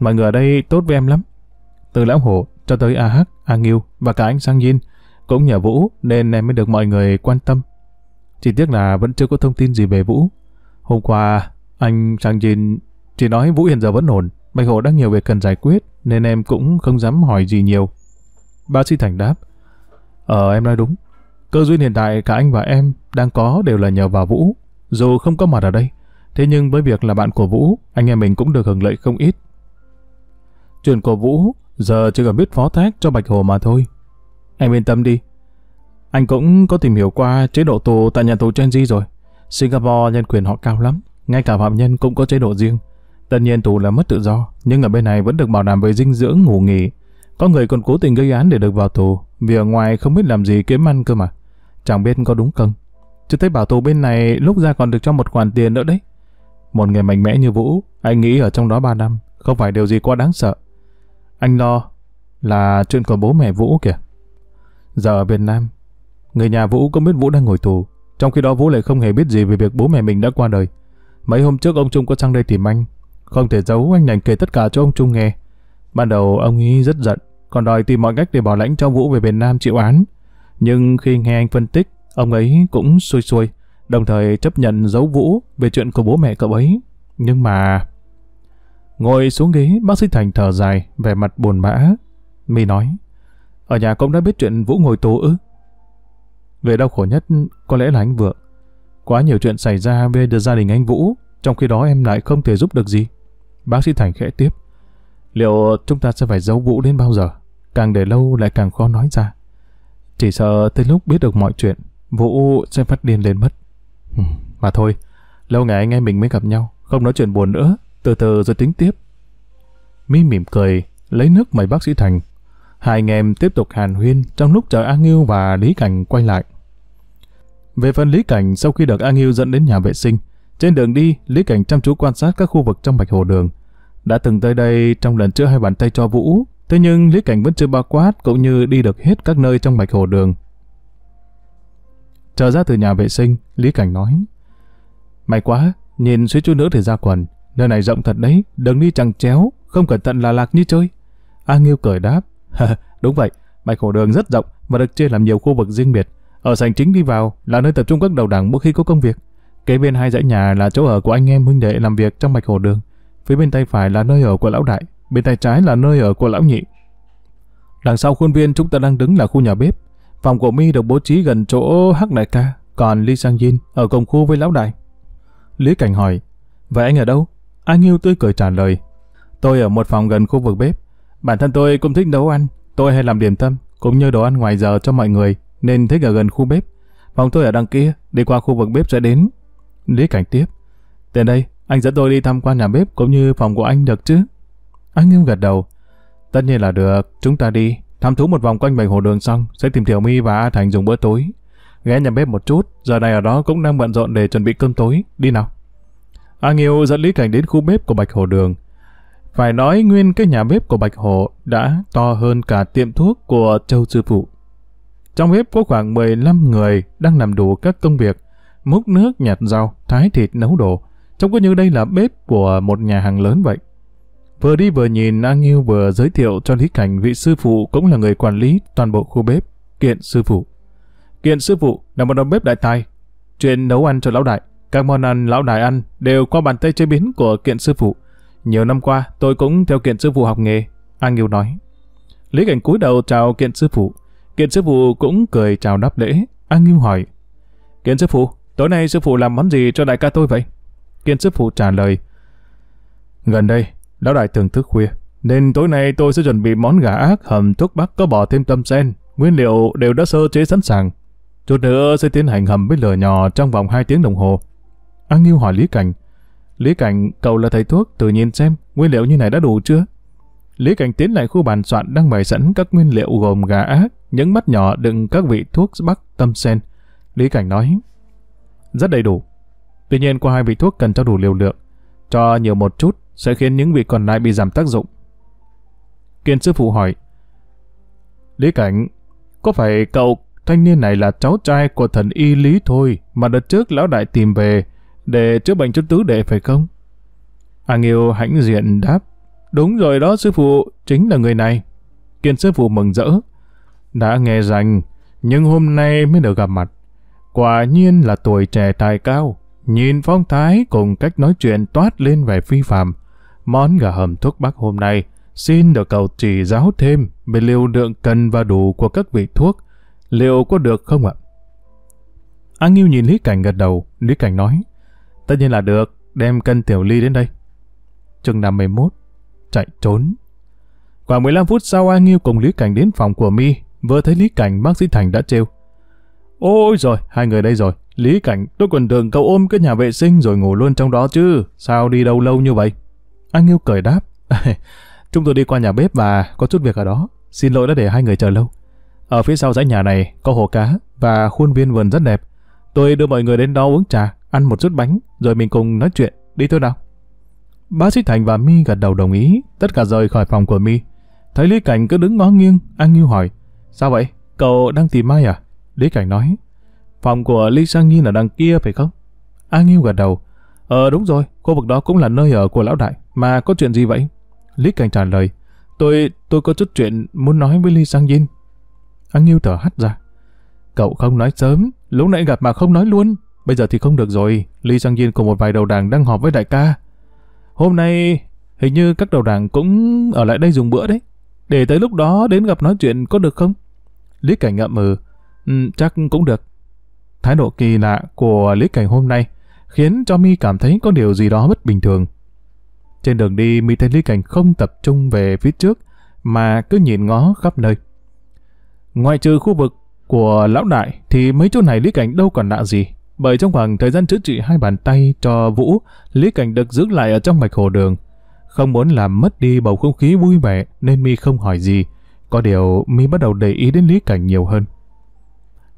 mọi người ở đây tốt với em lắm. Từ Lão hồ cho tới A AH, Hắc, A Nghiêu và cả anh Sang Yin cũng nhờ Vũ nên em mới được mọi người quan tâm. Chỉ tiếc là vẫn chưa có thông tin gì về Vũ. Hôm qua anh Sang Yin chỉ nói Vũ hiện giờ vẫn ổn, Bạch Hồ đang nhiều việc cần giải quyết nên em cũng không dám hỏi gì nhiều. Bác sĩ Thành đáp. Ờ, em nói đúng. Cơ duyên hiện tại cả anh và em đang có đều là nhờ vào Vũ, dù không có mặt ở đây. Thế nhưng với việc là bạn của Vũ, anh em mình cũng được hưởng lợi không ít. Chuyện của Vũ giờ chỉ cần biết phó thác cho Bạch Hồ mà thôi. Em yên tâm đi. Anh cũng có tìm hiểu qua chế độ tù tại nhà tù Chenji rồi. Singapore nhân quyền họ cao lắm, ngay cả phạm nhân cũng có chế độ riêng. Tất nhiên tù là mất tự do, nhưng ở bên này vẫn được bảo đảm về dinh dưỡng, ngủ nghỉ, có người còn cố tình gây án để được vào tù, vì ở ngoài không biết làm gì kiếm ăn cơ mà. Chẳng biết có đúng không. Chứ thấy bảo tù bên này lúc ra còn được cho một khoản tiền nữa đấy. Một người mạnh mẽ như Vũ, anh nghĩ ở trong đó 3 năm, không phải điều gì quá đáng sợ. Anh lo là chuyện của bố mẹ Vũ kìa. Giờ ở Việt Nam, người nhà Vũ có biết Vũ đang ngồi tù, trong khi đó Vũ lại không hề biết gì về việc bố mẹ mình đã qua đời. Mấy hôm trước ông Trung có sang đây tìm anh, không thể giấu anh nhành kể tất cả cho ông Trung nghe. Ban đầu ông ấy rất giận, còn đòi tìm mọi cách để bỏ lãnh cho Vũ về Việt Nam chịu án. Nhưng khi nghe anh phân tích, ông ấy cũng xuôi xuôi, đồng thời chấp nhận giấu Vũ về chuyện của bố mẹ cậu ấy. Nhưng mà... Ngồi xuống ghế, bác sĩ Thành thở dài, vẻ mặt buồn bã. My nói, ở nhà cũng đã biết chuyện Vũ ngồi tù ư. Về đau khổ nhất, có lẽ là anh Vượng. Quá nhiều chuyện xảy ra về gia đình anh Vũ, trong khi đó em lại không thể giúp được gì. Bác sĩ Thành khẽ tiếp. Liệu chúng ta sẽ phải giấu Vũ đến bao giờ? Càng để lâu lại càng khó nói ra. Chỉ sợ tới lúc biết được mọi chuyện, Vũ sẽ phát điên lên mất. Ừ, mà thôi, lâu ngày anh em mình mới gặp nhau, không nói chuyện buồn nữa, từ từ rồi tính tiếp. Mi mỉm cười, lấy nước mời bác sĩ Thành. Hai anh em tiếp tục hàn huyên trong lúc chờ A Ngưu và Lý Cảnh quay lại. Về phần Lý Cảnh, sau khi được A Ngưu dẫn đến nhà vệ sinh, trên đường đi, Lý Cảnh chăm chú quan sát các khu vực trong Bạch Hồ Đường, đã từng tới đây trong lần trước hai bàn tay cho Vũ, thế nhưng Lý Cảnh vẫn chưa bao quát cũng như đi được hết các nơi trong bạch hồ đường. Trở ra từ nhà vệ sinh, Lý Cảnh nói. May quá, nhìn suýt chút nữa thì ra quần. Nơi này rộng thật đấy, đừng đi chẳng chéo, không cẩn thận là lạc như chơi. A Nghiêu cười đáp. Đúng vậy, bạch hồ đường rất rộng và được chia làm nhiều khu vực riêng biệt. Ở sảnh chính đi vào là nơi tập trung các đầu đảng mỗi khi có công việc. Kế bên hai dãy nhà là chỗ ở của anh em huynh đệ làm việc trong bạch hồ đường. Phía bên tay phải là nơi ở của lão đại, bên tay trái là nơi ở của lão nhị. Đằng sau khuôn viên chúng ta đang đứng là khu nhà bếp. Phòng của Mi được bố trí gần chỗ Hắc Đại Ca, còn Lee Sang Jin ở cùng khu với lão đại. Lý Cảnh hỏi, vậy anh ở đâu? Anh yêu tươi cười trả lời, tôi ở một phòng gần khu vực bếp. Bản thân tôi cũng thích nấu ăn, tôi hay làm điểm tâm, cũng như đồ ăn ngoài giờ cho mọi người, nên thích ở gần khu bếp. Phòng tôi ở đằng kia, đi qua khu vực bếp sẽ đến. Lý Cảnh tiếp, từ đây, anh dẫn tôi đi tham quan nhà bếp cũng như phòng của anh được chứ? Anh em gật đầu. Tất nhiên là được, chúng ta đi. tham thú một vòng quanh bành hồ đường xong, sẽ tìm Tiểu My và A Thành dùng bữa tối. Ghé nhà bếp một chút, giờ này ở đó cũng đang bận rộn để chuẩn bị cơm tối. Đi nào. A Nghiêu dẫn Lý Cảnh đến khu bếp của Bạch Hồ Đường. Phải nói nguyên cái nhà bếp của Bạch Hồ đã to hơn cả tiệm thuốc của Châu Sư Phụ. Trong bếp có khoảng 15 người đang làm đủ các công việc, múc nước, nhặt rau, thái thịt, nấu đồ. Trông cứ như đây là bếp của một nhà hàng lớn vậy. Vừa đi vừa nhìn, A Nghiêu vừa giới thiệu cho Lý Cảnh vị sư phụ cũng là người quản lý toàn bộ khu bếp, Kiện Sư Phụ. Kiện Sư Phụ là một đầu bếp đại tài, chuyên nấu ăn cho lão đại. Các món ăn lão đại ăn đều qua bàn tay chế biến của Kiện Sư Phụ. Nhiều năm qua, tôi cũng theo Kiện Sư Phụ học nghề, A Nghiêu nói. Lý Cảnh cúi đầu chào Kiện Sư Phụ. Kiện Sư Phụ cũng cười chào đáp lễ. A Nghiêu hỏi, Kiện Sư Phụ, tối nay Sư Phụ làm món gì cho đại ca tôi vậy? Kiên sư phụ trả lời. Gần đây, lão đại thường thức khuya, nên tối nay tôi sẽ chuẩn bị món gà ác hầm thuốc bắc có bỏ thêm tâm sen. Nguyên liệu đều đã sơ chế sẵn sàng. Chút nữa sẽ tiến hành hầm với lửa nhỏ trong vòng 2 tiếng đồng hồ. An Nghiêu hỏi Lý Cảnh. Lý Cảnh, cậu là thầy thuốc, tự nhiên xem nguyên liệu như này đã đủ chưa? Lý Cảnh tiến lại khu bàn soạn đang bày sẵn các nguyên liệu gồm gà ác, những mắt nhỏ đựng các vị thuốc bắc tâm sen. Lý Cảnh nói, rất đầy đủ. Tuy nhiên qua hai vị thuốc cần cho đủ liều lượng, cho nhiều một chút sẽ khiến những vị còn lại bị giảm tác dụng. Kiên sư phụ hỏi, Lý Cảnh, có phải cậu thanh niên này là cháu trai của thần y Lý thôi mà đợt trước lão đại tìm về để chữa bệnh cho tứ đệ phải không? A Nghiêu hãnh diện đáp, đúng rồi đó sư phụ, chính là người này. Kiên sư phụ mừng rỡ, đã nghe rằng nhưng hôm nay mới được gặp mặt. Quả nhiên là tuổi trẻ tài cao, Nhìn phong thái cùng cách nói chuyện toát lên vẻ phi phàm. Món gà hầm thuốc bắc hôm nay xin được cầu chỉ giáo thêm về liều lượng cần và đủ của các vị thuốc. Liệu có được không ạ? An Nghiêu nhìn Lý Cảnh gật đầu, Lý Cảnh nói, tất nhiên là được, đem cân tiểu ly đến đây. chương năm 51, chạy trốn. Khoảng 15 phút sau An Nghiêu cùng Lý Cảnh đến phòng của Mi vừa thấy Lý Cảnh bác sĩ Thành đã trêu. Ôi rồi, hai người đây rồi. Lý Cảnh, tôi còn tưởng cậu ôm cái nhà vệ sinh rồi ngủ luôn trong đó chứ. Sao đi đâu lâu như vậy? Anh yêu cười đáp. Chúng tôi đi qua nhà bếp và có chút việc ở đó. Xin lỗi đã để hai người chờ lâu. Ở phía sau dãy nhà này có hồ cá và khuôn viên vườn rất đẹp. Tôi đưa mọi người đến đó uống trà, ăn một chút bánh, rồi mình cùng nói chuyện. Đi thôi nào. Bác sĩ Thành và Mi gật đầu đồng ý, tất cả rời khỏi phòng của Mi. Thấy Lý Cảnh cứ đứng ngó nghiêng, anh Nghiêu hỏi, sao vậy, cậu đang tìm Mai à? Lý Cảnh nói, phòng của Lý Sang Nhi là đằng kia phải không? A Nghiêu gật đầu, ờ đúng rồi, khu vực đó cũng là nơi ở của lão đại, mà có chuyện gì vậy? Lý Cảnh trả lời, tôi tôi có chút chuyện muốn nói với Lý Sang Nghi. A Nghiêu thở hắt ra, cậu không nói sớm, lúc nãy gặp mà không nói luôn, bây giờ thì không được rồi, Lý Sang Yin cùng một vài đầu đảng đang họp với đại ca. Hôm nay hình như các đầu đảng cũng ở lại đây dùng bữa đấy, để tới lúc đó đến gặp nói chuyện có được không? Lý Cảnh ngậm mừ, Ừ, chắc cũng được. Thái độ kỳ lạ của Lý Cảnh hôm nay khiến cho mi cảm thấy có điều gì đó bất bình thường. Trên đường đi, mi thấy Lý Cảnh không tập trung về phía trước mà cứ nhìn ngó khắp nơi. ngoài trừ khu vực của lão đại thì mấy chỗ này Lý Cảnh đâu còn lạ gì. Bởi trong khoảng thời gian chữa trị hai bàn tay cho Vũ, Lý Cảnh được giữ lại ở trong mạch hồ đường. Không muốn làm mất đi bầu không khí vui vẻ nên mi không hỏi gì. Có điều mi bắt đầu để ý đến Lý Cảnh nhiều hơn.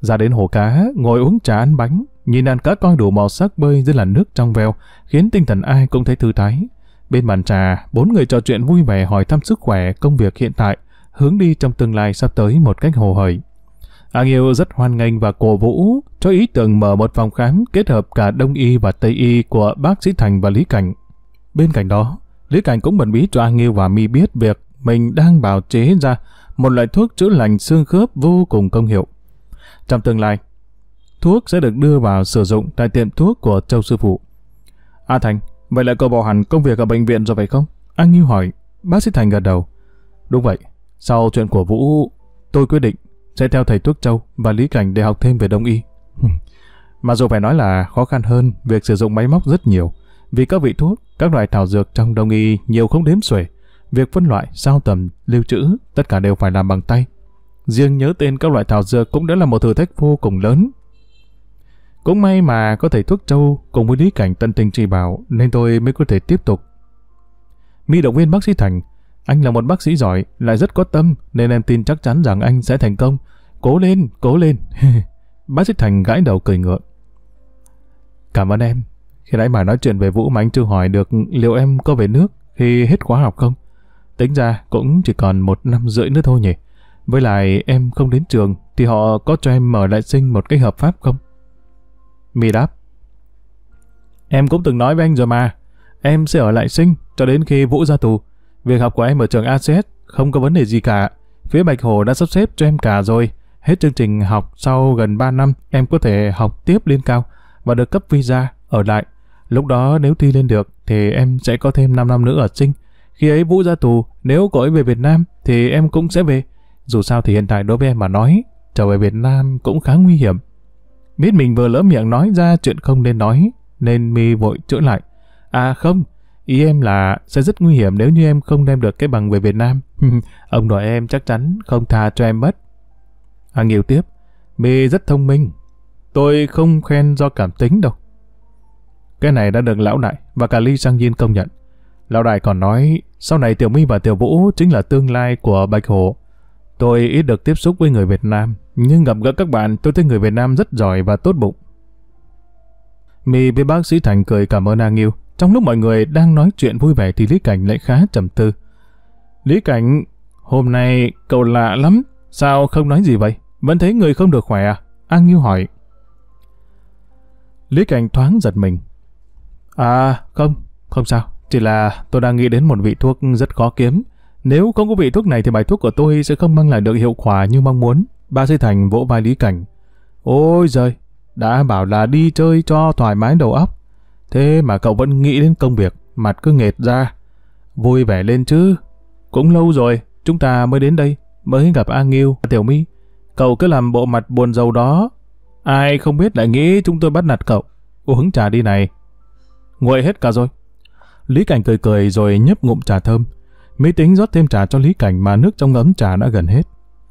Ra đến hồ cá, ngồi uống trà ăn bánh, nhìn đàn cá coi đủ màu sắc bơi dưới làn nước trong veo, khiến tinh thần ai cũng thấy thư thái. Bên bàn trà, bốn người trò chuyện vui vẻ hỏi thăm sức khỏe, công việc hiện tại, hướng đi trong tương lai sắp tới một cách hồ hởi. An Yêu rất hoan nghênh và cổ vũ cho ý tưởng mở một phòng khám kết hợp cả Đông Y và Tây Y của bác sĩ Thành và Lý Cảnh. Bên cạnh đó, Lý Cảnh cũng bẩn bí cho An Yêu và Mi biết việc mình đang bào chế ra một loại thuốc chữa lành xương khớp vô cùng công hiệu. Trong tương lai, thuốc sẽ được đưa vào sử dụng tại tiệm thuốc của Châu Sư Phụ. A Thành, vậy là cậu bỏ hẳn công việc ở bệnh viện rồi phải không? Anh Nghiêu hỏi, bác sĩ Thành gật đầu. Đúng vậy, sau chuyện của Vũ, tôi quyết định sẽ theo thầy thuốc Châu và Lý Cảnh để học thêm về đông y. mà dù phải nói là khó khăn hơn việc sử dụng máy móc rất nhiều, vì các vị thuốc, các loại thảo dược trong đông y nhiều không đếm xuể. Việc phân loại, sao tầm, lưu trữ, tất cả đều phải làm bằng tay, Riêng nhớ tên các loại thảo dược cũng đã là một thử thách vô cùng lớn. Cũng may mà có thầy thuốc châu cùng với lý cảnh tận tình chỉ bảo nên tôi mới có thể tiếp tục. Mi động viên bác sĩ Thành, anh là một bác sĩ giỏi, lại rất có tâm nên em tin chắc chắn rằng anh sẽ thành công. Cố lên, cố lên. bác sĩ Thành gãi đầu cười ngượng. Cảm ơn em. Khi nãy mà nói chuyện về Vũ mà anh chưa hỏi được liệu em có về nước khi hết khóa học không? Tính ra cũng chỉ còn một năm rưỡi nữa thôi nhỉ. Với lại em không đến trường thì họ có cho em mở lại sinh một cái hợp pháp không? My đáp. Em cũng từng nói với anh rồi mà. Em sẽ ở lại sinh cho đến khi Vũ ra tù. Việc học của em ở trường ACS không có vấn đề gì cả. Phía Bạch Hồ đã sắp xếp cho em cả rồi. Hết chương trình học sau gần 3 năm em có thể học tiếp lên cao và được cấp visa ở lại. Lúc đó nếu thi lên được thì em sẽ có thêm 5 năm nữa ở sinh. Khi ấy Vũ ra tù, nếu cậu ấy về Việt Nam thì em cũng sẽ về. Dù sao thì hiện tại đối với em mà nói, trở về Việt Nam cũng khá nguy hiểm. Biết mình vừa lỡ miệng nói ra chuyện không nên nói, nên mi vội chữa lại. À không, ý em là sẽ rất nguy hiểm nếu như em không đem được cái bằng về Việt Nam. Ông nội em chắc chắn không tha cho em mất. Hàng nhiều tiếp, mi rất thông minh. Tôi không khen do cảm tính đâu. Cái này đã được lão đại và cả Ly Sang nhiên công nhận. Lão đại còn nói, sau này Tiểu My và Tiểu Vũ chính là tương lai của Bạch Hồ. Tôi ít được tiếp xúc với người Việt Nam, nhưng gặp gỡ các bạn tôi thấy người Việt Nam rất giỏi và tốt bụng. Mì với bác sĩ Thành cười cảm ơn An Nghiêu. Trong lúc mọi người đang nói chuyện vui vẻ thì Lý Cảnh lại khá trầm tư. Lý Cảnh, hôm nay cậu lạ lắm, sao không nói gì vậy? Vẫn thấy người không được khỏe à? A Nghiêu hỏi. Lý Cảnh thoáng giật mình. À, không, không sao. Chỉ là tôi đang nghĩ đến một vị thuốc rất khó kiếm. Nếu không có vị thuốc này thì bài thuốc của tôi sẽ không mang lại được hiệu quả như mong muốn. Ba sư Thành vỗ vai Lý Cảnh. Ôi giời, đã bảo là đi chơi cho thoải mái đầu óc. Thế mà cậu vẫn nghĩ đến công việc, mặt cứ nghệt ra. Vui vẻ lên chứ. Cũng lâu rồi, chúng ta mới đến đây, mới gặp A Nghiêu, Tiểu My. Cậu cứ làm bộ mặt buồn rầu đó. Ai không biết lại nghĩ chúng tôi bắt nạt cậu. Uống trà đi này. Nguội hết cả rồi. Lý Cảnh cười cười rồi nhấp ngụm trà thơm. Mỹ tính rót thêm trà cho Lý Cảnh mà nước trong ấm trà đã gần hết.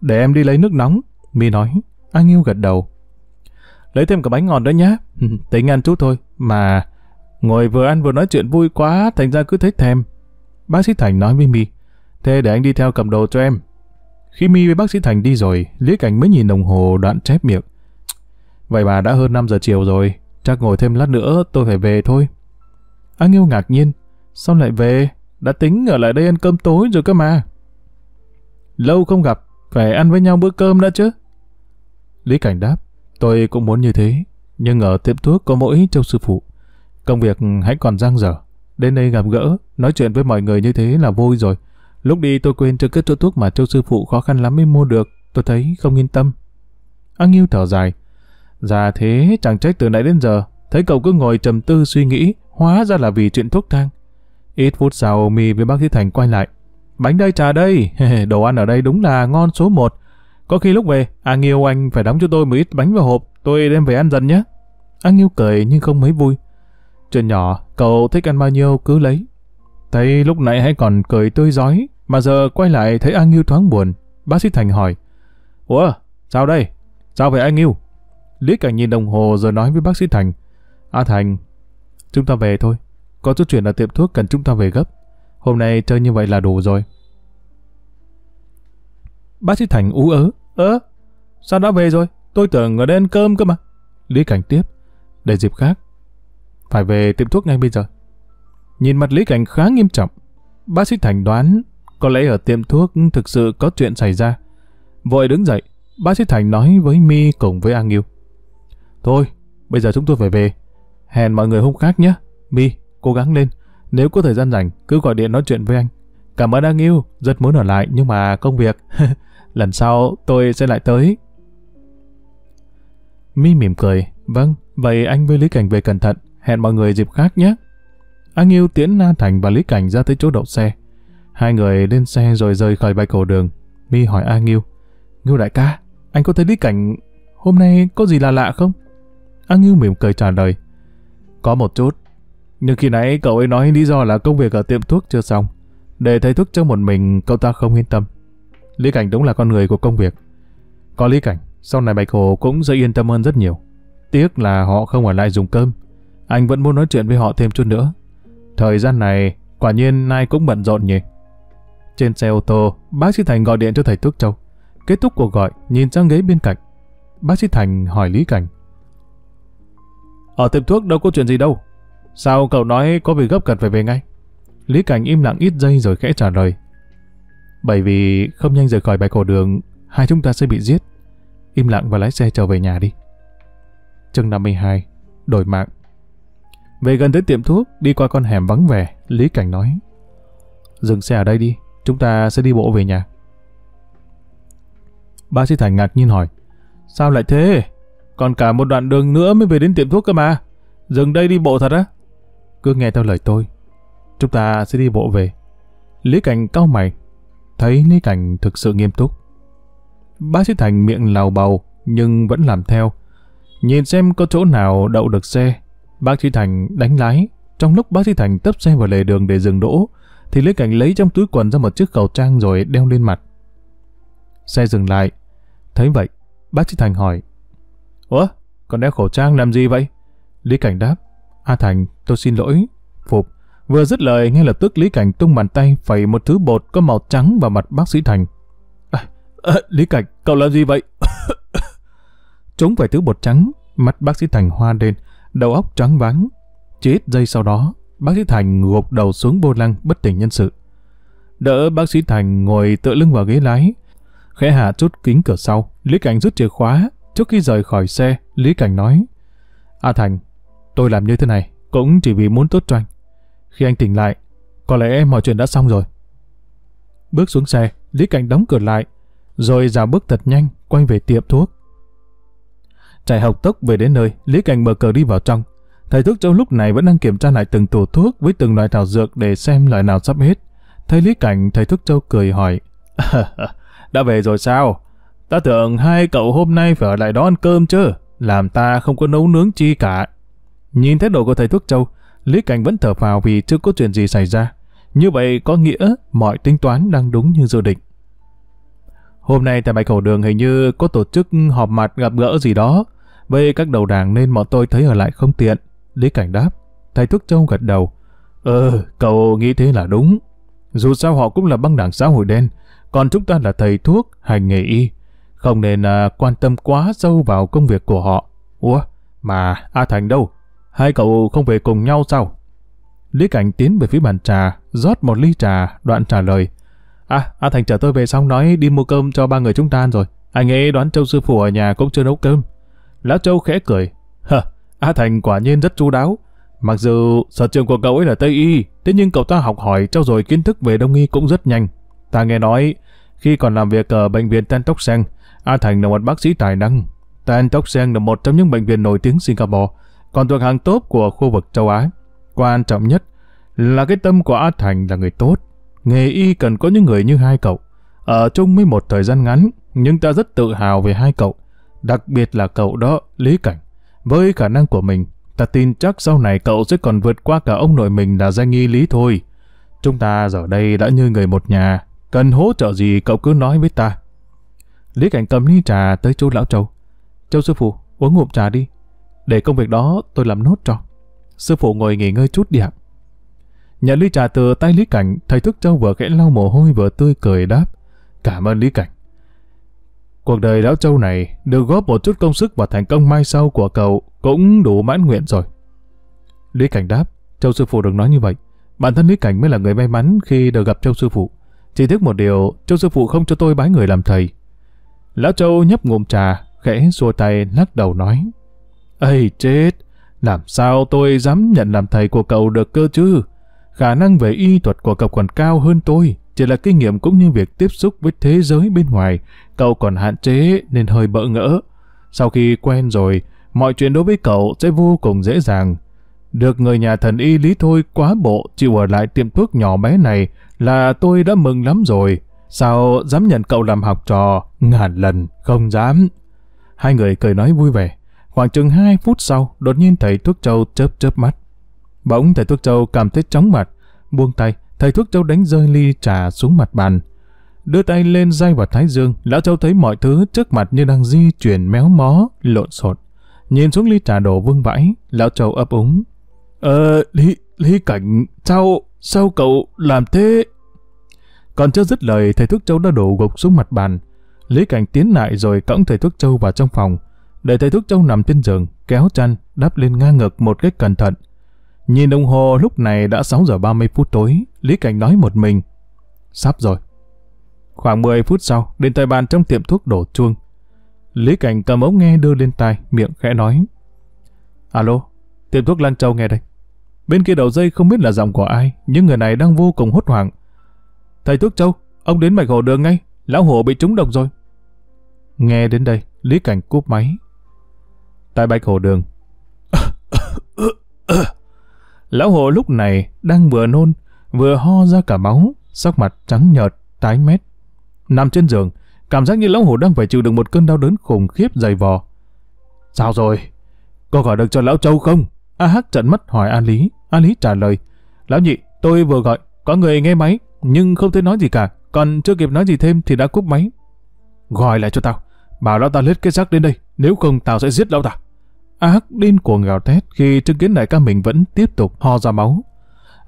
Để em đi lấy nước nóng. Mỹ nói. Anh yêu gật đầu. Lấy thêm cả bánh ngọt nữa nhé. tính ăn chút thôi. Mà ngồi vừa ăn vừa nói chuyện vui quá thành ra cứ thấy thèm. Bác sĩ Thành nói với Mi. Thế để anh đi theo cầm đồ cho em. Khi Mi với bác sĩ Thành đi rồi, Lý Cảnh mới nhìn đồng hồ đoạn chép miệng. Vậy mà đã hơn 5 giờ chiều rồi, chắc ngồi thêm lát nữa tôi phải về thôi. Anh yêu ngạc nhiên, sao lại về? Đã tính ở lại đây ăn cơm tối rồi cơ mà. Lâu không gặp, phải ăn với nhau bữa cơm đã chứ. Lý Cảnh đáp, tôi cũng muốn như thế, nhưng ở tiệm thuốc có mỗi châu sư phụ. Công việc hãy còn giang dở. Đến đây gặp gỡ, nói chuyện với mọi người như thế là vui rồi. Lúc đi tôi quên chưa kết chỗ thuốc mà châu sư phụ khó khăn lắm mới mua được. Tôi thấy không yên tâm. Anh yêu thở dài. Già dạ thế, chẳng trách từ nãy đến giờ. Thấy cậu cứ ngồi trầm tư suy nghĩ, hóa ra là vì chuyện thuốc thang. Ít phút sau, mi với bác sĩ Thành quay lại. Bánh đây trà đây, đồ ăn ở đây đúng là ngon số một. Có khi lúc về, anh yêu anh phải đóng cho tôi một ít bánh vào hộp, tôi đem về ăn dần nhé. Anh yêu cười nhưng không mấy vui. Chuyện nhỏ, cậu thích ăn bao nhiêu cứ lấy. Thấy lúc nãy hãy còn cười tươi giói, mà giờ quay lại thấy anh yêu thoáng buồn. Bác sĩ Thành hỏi, Ủa, sao đây? Sao vậy anh yêu? Lý cả nhìn đồng hồ rồi nói với bác sĩ Thành, A Thành, chúng ta về thôi. Có chút chuyện ở tiệm thuốc cần chúng ta về gấp. Hôm nay chơi như vậy là đủ rồi. Bác sĩ Thành ú ớ. Ơ, sao đã về rồi? Tôi tưởng ở đây ăn cơm cơ mà. Lý Cảnh tiếp. Để dịp khác. Phải về tiệm thuốc ngay bây giờ. Nhìn mặt Lý Cảnh khá nghiêm trọng. Bác sĩ Thành đoán có lẽ ở tiệm thuốc thực sự có chuyện xảy ra. Vội đứng dậy, bác sĩ Thành nói với Mi cùng với An Nghiêu. Thôi, bây giờ chúng tôi phải về. Hẹn mọi người hôm khác nhé. Mi, cố gắng lên. Nếu có thời gian rảnh, cứ gọi điện nói chuyện với anh. Cảm ơn anh yêu, rất muốn ở lại nhưng mà công việc. Lần sau tôi sẽ lại tới. Mi mỉm cười, vâng, vậy anh với Lý Cảnh về cẩn thận, hẹn mọi người dịp khác nhé. Anh yêu tiễn Na Thành và Lý Cảnh ra tới chỗ đậu xe. Hai người lên xe rồi rời khỏi bãi cổ đường. Mi hỏi A Nghiêu. Ngưu đại ca, anh có thấy Lý Cảnh hôm nay có gì là lạ không? A Nghiêu mỉm cười trả lời. Có một chút, nhưng khi nãy cậu ấy nói lý do là công việc ở tiệm thuốc chưa xong. Để thầy thuốc cho một mình, cậu ta không yên tâm. Lý Cảnh đúng là con người của công việc. Có Lý Cảnh, sau này Bạch Hồ cũng dễ yên tâm hơn rất nhiều. Tiếc là họ không ở lại dùng cơm. Anh vẫn muốn nói chuyện với họ thêm chút nữa. Thời gian này, quả nhiên Nai cũng bận rộn nhỉ. Trên xe ô tô, bác sĩ Thành gọi điện cho thầy thuốc Châu. Kết thúc cuộc gọi, nhìn sang ghế bên cạnh. Bác sĩ Thành hỏi Lý Cảnh. Ở tiệm thuốc đâu có chuyện gì đâu, Sao cậu nói có việc gấp cần phải về ngay? Lý Cảnh im lặng ít giây rồi khẽ trả lời. Bởi vì không nhanh rời khỏi bãi cổ đường, hai chúng ta sẽ bị giết. Im lặng và lái xe trở về nhà đi. Chương 52 Đổi mạng Về gần tới tiệm thuốc, đi qua con hẻm vắng vẻ, Lý Cảnh nói. Dừng xe ở đây đi, chúng ta sẽ đi bộ về nhà. Ba sĩ Thành ngạc nhiên hỏi. Sao lại thế? Còn cả một đoạn đường nữa mới về đến tiệm thuốc cơ mà. Dừng đây đi bộ thật á? Cứ nghe theo lời tôi. Chúng ta sẽ đi bộ về. Lý Cảnh cau mày. Thấy Lý Cảnh thực sự nghiêm túc. Bác sĩ Thành miệng lào bầu nhưng vẫn làm theo. Nhìn xem có chỗ nào đậu được xe. Bác sĩ Thành đánh lái. Trong lúc bác sĩ Thành tấp xe vào lề đường để dừng đỗ, thì Lý Cảnh lấy trong túi quần ra một chiếc khẩu trang rồi đeo lên mặt. Xe dừng lại. Thấy vậy, bác sĩ Thành hỏi. Ủa, còn đeo khẩu trang làm gì vậy? Lý Cảnh đáp. A Thành, tôi xin lỗi. Phục. Vừa dứt lời, ngay lập tức Lý Cảnh tung bàn tay phẩy một thứ bột có màu trắng vào mặt bác sĩ Thành. À, à, Lý Cảnh, cậu làm gì vậy? Chúng phải thứ bột trắng, mắt bác sĩ Thành hoa lên, đầu óc trắng váng. Chết ít giây sau đó, bác sĩ Thành gục đầu xuống vô lăng bất tỉnh nhân sự. Đỡ bác sĩ Thành ngồi tựa lưng vào ghế lái, khẽ hạ chút kính cửa sau, Lý Cảnh rút chìa khóa, trước khi rời khỏi xe, Lý Cảnh nói: "A Thành, Tôi làm như thế này cũng chỉ vì muốn tốt cho anh. Khi anh tỉnh lại, có lẽ mọi chuyện đã xong rồi. Bước xuống xe, Lý Cảnh đóng cửa lại, rồi dạo bước thật nhanh, quay về tiệm thuốc. Chạy học tốc về đến nơi, Lý Cảnh mở cửa đi vào trong. Thầy thuốc trong lúc này vẫn đang kiểm tra lại từng tủ thuốc với từng loại thảo dược để xem loại nào sắp hết. Thấy Lý Cảnh, thầy thuốc châu cười hỏi. đã về rồi sao? Ta tưởng hai cậu hôm nay phải ở lại đó ăn cơm chứ? Làm ta không có nấu nướng chi cả. Nhìn thái độ của thầy thuốc châu, Lý Cảnh vẫn thở phào vì chưa có chuyện gì xảy ra. Như vậy có nghĩa mọi tính toán đang đúng như dự định. Hôm nay tại Bạch Hổ Đường hình như có tổ chức họp mặt gặp gỡ gì đó. Với các đầu đảng nên bọn tôi thấy ở lại không tiện. Lý Cảnh đáp. Thầy thuốc châu gật đầu. Ừ, cậu nghĩ thế là đúng. Dù sao họ cũng là băng đảng xã hội đen, còn chúng ta là thầy thuốc, hành nghề y. Không nên à, quan tâm quá sâu vào công việc của họ. Ủa, mà A Thành đâu? Hai cậu không về cùng nhau sao? Lý Cảnh tiến về phía bàn trà, rót một ly trà, đoạn trả lời. À, A Thành chở tôi về xong nói đi mua cơm cho ba người chúng ta ăn rồi. Anh ấy đoán Châu Sư Phụ ở nhà cũng chưa nấu cơm. Lão Châu khẽ cười. Hờ, A Thành quả nhiên rất chú đáo. Mặc dù sở trường của cậu ấy là Tây Y, thế nhưng cậu ta học hỏi trau dồi kiến thức về Đông Y cũng rất nhanh. Ta nghe nói, khi còn làm việc ở bệnh viện Tan Tóc Sen, A Thành là một bác sĩ tài năng. Tan Tóc Sen là một trong những bệnh viện nổi tiếng Singapore còn thuộc hàng tốt của khu vực châu Á. Quan trọng nhất là cái tâm của A Thành là người tốt. Nghề y cần có những người như hai cậu. Ở chung mới một thời gian ngắn, nhưng ta rất tự hào về hai cậu. Đặc biệt là cậu đó, Lý Cảnh. Với khả năng của mình, ta tin chắc sau này cậu sẽ còn vượt qua cả ông nội mình là danh y Lý thôi. Chúng ta giờ đây đã như người một nhà, cần hỗ trợ gì cậu cứ nói với ta. Lý Cảnh cầm ly trà tới chỗ Lão Châu. Châu Sư Phụ, uống ngụm trà đi, để công việc đó tôi làm nốt cho. Sư phụ ngồi nghỉ ngơi chút đi ạ. Nhận ly trà từ tay Lý Cảnh, thầy Thức Châu vừa khẽ lau mồ hôi vừa tươi cười đáp. Cảm ơn Lý Cảnh. Cuộc đời lão Châu này được góp một chút công sức và thành công mai sau của cậu cũng đủ mãn nguyện rồi. Lý Cảnh đáp, Châu Sư Phụ đừng nói như vậy. Bản thân Lý Cảnh mới là người may mắn khi được gặp Châu Sư Phụ. Chỉ tiếc một điều, Châu Sư Phụ không cho tôi bái người làm thầy. Lão Châu nhấp ngụm trà, khẽ xua tay lắc đầu nói. Ây chết! Làm sao tôi dám nhận làm thầy của cậu được cơ chứ? Khả năng về y thuật của cậu còn cao hơn tôi, chỉ là kinh nghiệm cũng như việc tiếp xúc với thế giới bên ngoài, cậu còn hạn chế nên hơi bỡ ngỡ. Sau khi quen rồi, mọi chuyện đối với cậu sẽ vô cùng dễ dàng. Được người nhà thần y lý thôi quá bộ chịu ở lại tiệm thuốc nhỏ bé này là tôi đã mừng lắm rồi. Sao dám nhận cậu làm học trò ngàn lần, không dám. Hai người cười nói vui vẻ. Khoảng chừng 2 phút sau, đột nhiên thầy thuốc châu chớp chớp mắt. Bỗng thầy thuốc châu cảm thấy chóng mặt, buông tay, thầy thuốc châu đánh rơi ly trà xuống mặt bàn. Đưa tay lên dây vào thái dương, lão châu thấy mọi thứ trước mặt như đang di chuyển méo mó, lộn xộn. Nhìn xuống ly trà đổ vương vãi, lão châu ấp úng. Ờ, lý, lý cảnh, sao, sao cậu làm thế? Còn chưa dứt lời, thầy thuốc châu đã đổ gục xuống mặt bàn. Lý cảnh tiến lại rồi cõng thầy thuốc châu vào trong phòng để thầy thuốc châu nằm trên giường, kéo chăn, đắp lên ngang ngực một cách cẩn thận. Nhìn đồng hồ lúc này đã sáu giờ ba mươi phút tối, Lý Cảnh nói một mình. Sắp rồi. Khoảng mười phút sau, đến tay bàn trong tiệm thuốc đổ chuông. Lý Cảnh cầm ống nghe đưa lên tai, miệng khẽ nói. Alo, tiệm thuốc Lan Châu nghe đây. Bên kia đầu dây không biết là giọng của ai, nhưng người này đang vô cùng hốt hoảng. Thầy thuốc Châu, ông đến mạch hồ đường ngay, lão hổ bị trúng độc rồi. Nghe đến đây, Lý Cảnh cúp máy, tại Bạch Hồ Đường. Lão Hồ lúc này đang vừa nôn, vừa ho ra cả máu, sắc mặt trắng nhợt, tái mét. Nằm trên giường, cảm giác như Lão Hồ đang phải chịu đựng một cơn đau đớn khủng khiếp dày vò. Sao rồi? Có gọi được cho Lão Châu không? A Hắc trận mắt hỏi A Lý. A Lý trả lời. Lão nhị, tôi vừa gọi, có người nghe máy, nhưng không thấy nói gì cả, còn chưa kịp nói gì thêm thì đã cúp máy. Gọi lại cho tao, bảo lão ta lết cái xác đến đây, nếu không tao sẽ giết lão ta. A Hắc điên cuồng gào thét khi chứng kiến đại ca mình vẫn tiếp tục ho ra máu.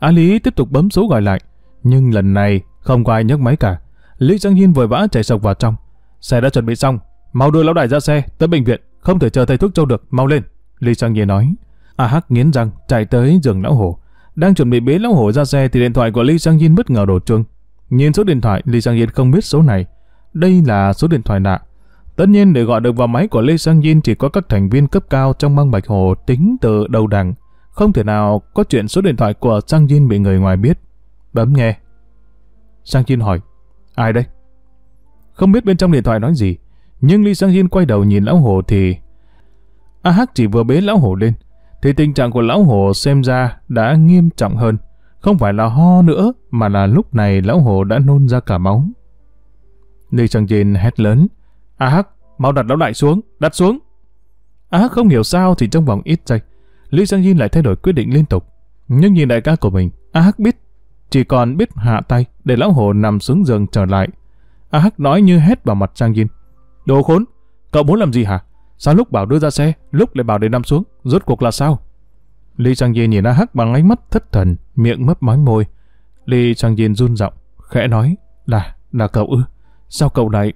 A Lý tiếp tục bấm số gọi lại, nhưng lần này không có ai nhấc máy cả. Lý Giang Hiên vội vã chạy sộc vào trong. Xe đã chuẩn bị xong, mau đưa lão đại ra xe, tới bệnh viện, không thể chờ thầy thuốc châu được, mau lên. Lý Giang Hiên nói. A Hắc nghiến răng, chạy tới giường lão hổ. Đang chuẩn bị bế lão hổ ra xe thì điện thoại của Lý Giang Hiên bất ngờ đổ chuông. Nhìn số điện thoại, Lý Giang Hiên không biết số này. Đây là số điện thoại lạ Tất nhiên để gọi được vào máy của Lê Sang Yin chỉ có các thành viên cấp cao trong băng bạch hồ tính từ đầu đẳng, Không thể nào có chuyện số điện thoại của Sang Yin bị người ngoài biết. Bấm nghe. Sang Yin hỏi, ai đây? Không biết bên trong điện thoại nói gì, nhưng Lê Sang Yin quay đầu nhìn lão hồ thì... A Hắc chỉ vừa bế lão hồ lên, thì tình trạng của lão hồ xem ra đã nghiêm trọng hơn. Không phải là ho nữa, mà là lúc này lão hồ đã nôn ra cả máu. Lê Sang Yin hét lớn, A Hắc, mau đặt lão đại xuống, đặt xuống. A Hắc không hiểu sao thì trong vòng ít giây, Lý Giang Yin lại thay đổi quyết định liên tục. Nhưng nhìn đại ca của mình, A Hắc biết, chỉ còn biết hạ tay để lão hồ nằm xuống giường trở lại. A Hắc nói như hét vào mặt Giang Yin. Đồ khốn, cậu muốn làm gì hả? Sao lúc bảo đưa ra xe, lúc lại bảo để nằm xuống, rốt cuộc là sao? Lý Trang Yin nhìn A Hắc bằng ánh mắt thất thần, miệng mấp máy môi. Lý Trang Yin run giọng, khẽ nói, là, là cậu ư? Sao cậu lại?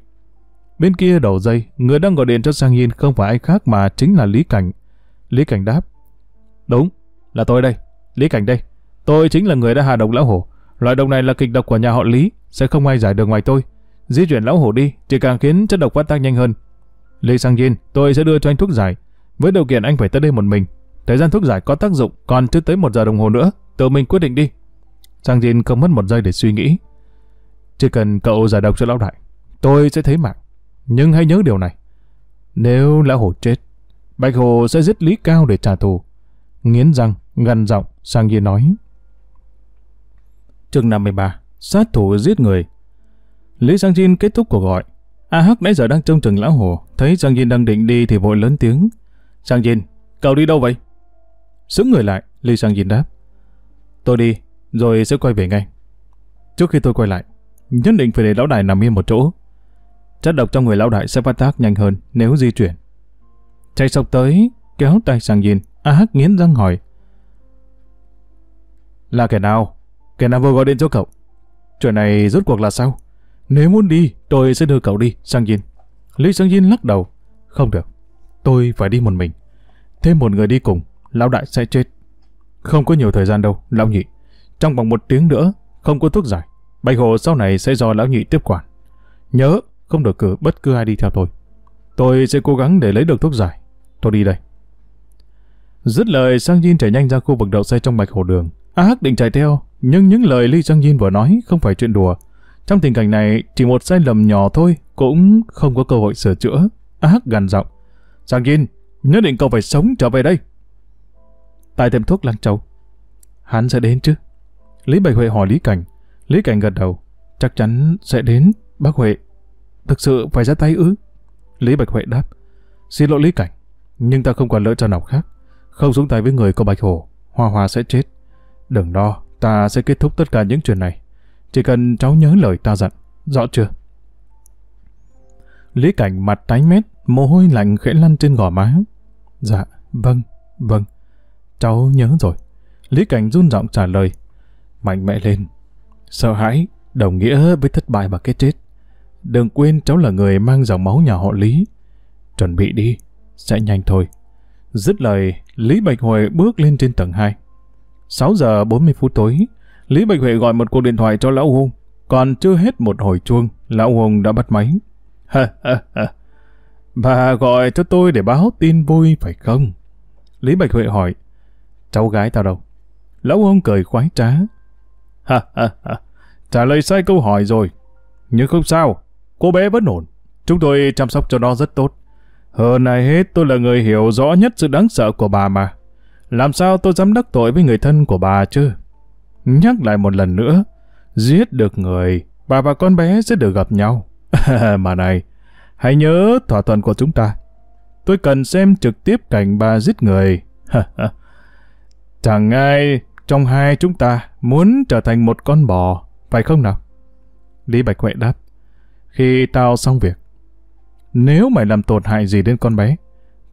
Bên kia đầu dây, người đang gọi điện cho Sang Yin không phải ai khác mà chính là Lý Cảnh. Lý Cảnh đáp. Đúng, là tôi đây. Lý Cảnh đây. Tôi chính là người đã hạ độc lão hổ. Loại độc này là kịch độc của nhà họ Lý, sẽ không ai giải được ngoài tôi. Di chuyển lão hổ đi, chỉ càng khiến chất độc phát tác nhanh hơn. Lý Sang Yin, tôi sẽ đưa cho anh thuốc giải. Với điều kiện anh phải tới đây một mình. Thời gian thuốc giải có tác dụng, còn chưa tới một giờ đồng hồ nữa. Tự mình quyết định đi. Sang Yin không mất một giây để suy nghĩ. Chỉ cần cậu giải độc cho lão đại, tôi sẽ thấy mạng. Nhưng hãy nhớ điều này. Nếu lão hổ chết, Bạch Hồ sẽ giết Lý Cao để trả thù. Nghiến răng, gằn giọng, sang Nhiên nói. Chương 53 Sát thủ giết người Lý Sang Jin kết thúc cuộc gọi. A Hắc nãy giờ đang trông chừng lão hồ, thấy Sang Jin đang định đi thì vội lớn tiếng. Sang Jin, cậu đi đâu vậy? Sững người lại, Lý Sang Jin đáp. Tôi đi, rồi sẽ quay về ngay. Trước khi tôi quay lại, nhất định phải để lão đài nằm yên một chỗ, chất độc trong người lão đại sẽ phát tác nhanh hơn nếu di chuyển. Chạy sộc tới, kéo tay sang nhìn, A Hắc nghiến răng hỏi. Là kẻ nào? Kẻ nào vừa gọi điện cho cậu? Chuyện này rốt cuộc là sao? Nếu muốn đi, tôi sẽ đưa cậu đi, sang nhìn. Lý Sang Jin lắc đầu. Không được, tôi phải đi một mình. Thêm một người đi cùng, lão đại sẽ chết. Không có nhiều thời gian đâu, lão nhị. Trong vòng một tiếng nữa, không có thuốc giải. Bạch Hồ sau này sẽ do lão nhị tiếp quản. Nhớ, không được cử bất cứ ai đi theo tôi. Tôi sẽ cố gắng để lấy được thuốc giải. Tôi đi đây. Dứt lời, Sang Jin chạy nhanh ra khu vực đậu xe trong mạch hồ đường. A Hắc định chạy theo, nhưng những lời lý Sang Jin vừa nói không phải chuyện đùa. Trong tình cảnh này, chỉ một sai lầm nhỏ thôi cũng không có cơ hội sửa chữa. A Hắc gằn giọng. Sang Jin, nhất định cậu phải sống trở về đây. Tại tiệm thuốc Lăng Châu. Hắn sẽ đến chứ? Lý Bạch Huệ hỏi Lý Cảnh. Lý Cảnh gật đầu. Chắc chắn sẽ đến, bác Huệ. Thực sự phải ra tay ư? Lý Bạch Huệ đáp. Xin lỗi Lý Cảnh, nhưng ta không còn lựa chọn nào khác. Không xuống tay với người có Bạch Hổ, Hoa Hoa sẽ chết. Đừng lo, ta sẽ kết thúc tất cả những chuyện này. Chỉ cần cháu nhớ lời ta dặn, rõ chưa? Lý Cảnh mặt tái mét, mồ hôi lạnh khẽ lăn trên gò má. Dạ, vâng, vâng. Cháu nhớ rồi. Lý Cảnh run giọng trả lời. Mạnh mẽ lên. Sợ hãi, đồng nghĩa với thất bại và cái chết. Đừng quên cháu là người mang dòng máu nhà họ Lý. Chuẩn bị đi, sẽ nhanh thôi. Dứt lời, Lý Bạch Huệ bước lên trên tầng 2. 6 giờ 40 phút tối, Lý Bạch Huệ gọi một cuộc điện thoại cho Lão Hùng. Còn chưa hết một hồi chuông, Lão Hùng đã bắt máy. Bà gọi cho tôi để báo tin vui phải không? Lý Bạch Huệ hỏi. Cháu gái tao đâu? Lão Hùng cười khoái trá. Trả lời sai câu hỏi rồi. Nhưng không sao, Cô bé vẫn ổn, chúng tôi chăm sóc cho nó rất tốt. Hơn này hết tôi là người hiểu rõ nhất sự đáng sợ của bà mà. Làm sao tôi dám đắc tội với người thân của bà chứ? Nhắc lại một lần nữa, giết được người, bà và con bé sẽ được gặp nhau. mà này, hãy nhớ thỏa thuận của chúng ta. Tôi cần xem trực tiếp cảnh bà giết người. Chẳng ai trong hai chúng ta muốn trở thành một con bò, phải không nào? Lý Bạch Huệ đáp khi tao xong việc. Nếu mày làm tổn hại gì đến con bé,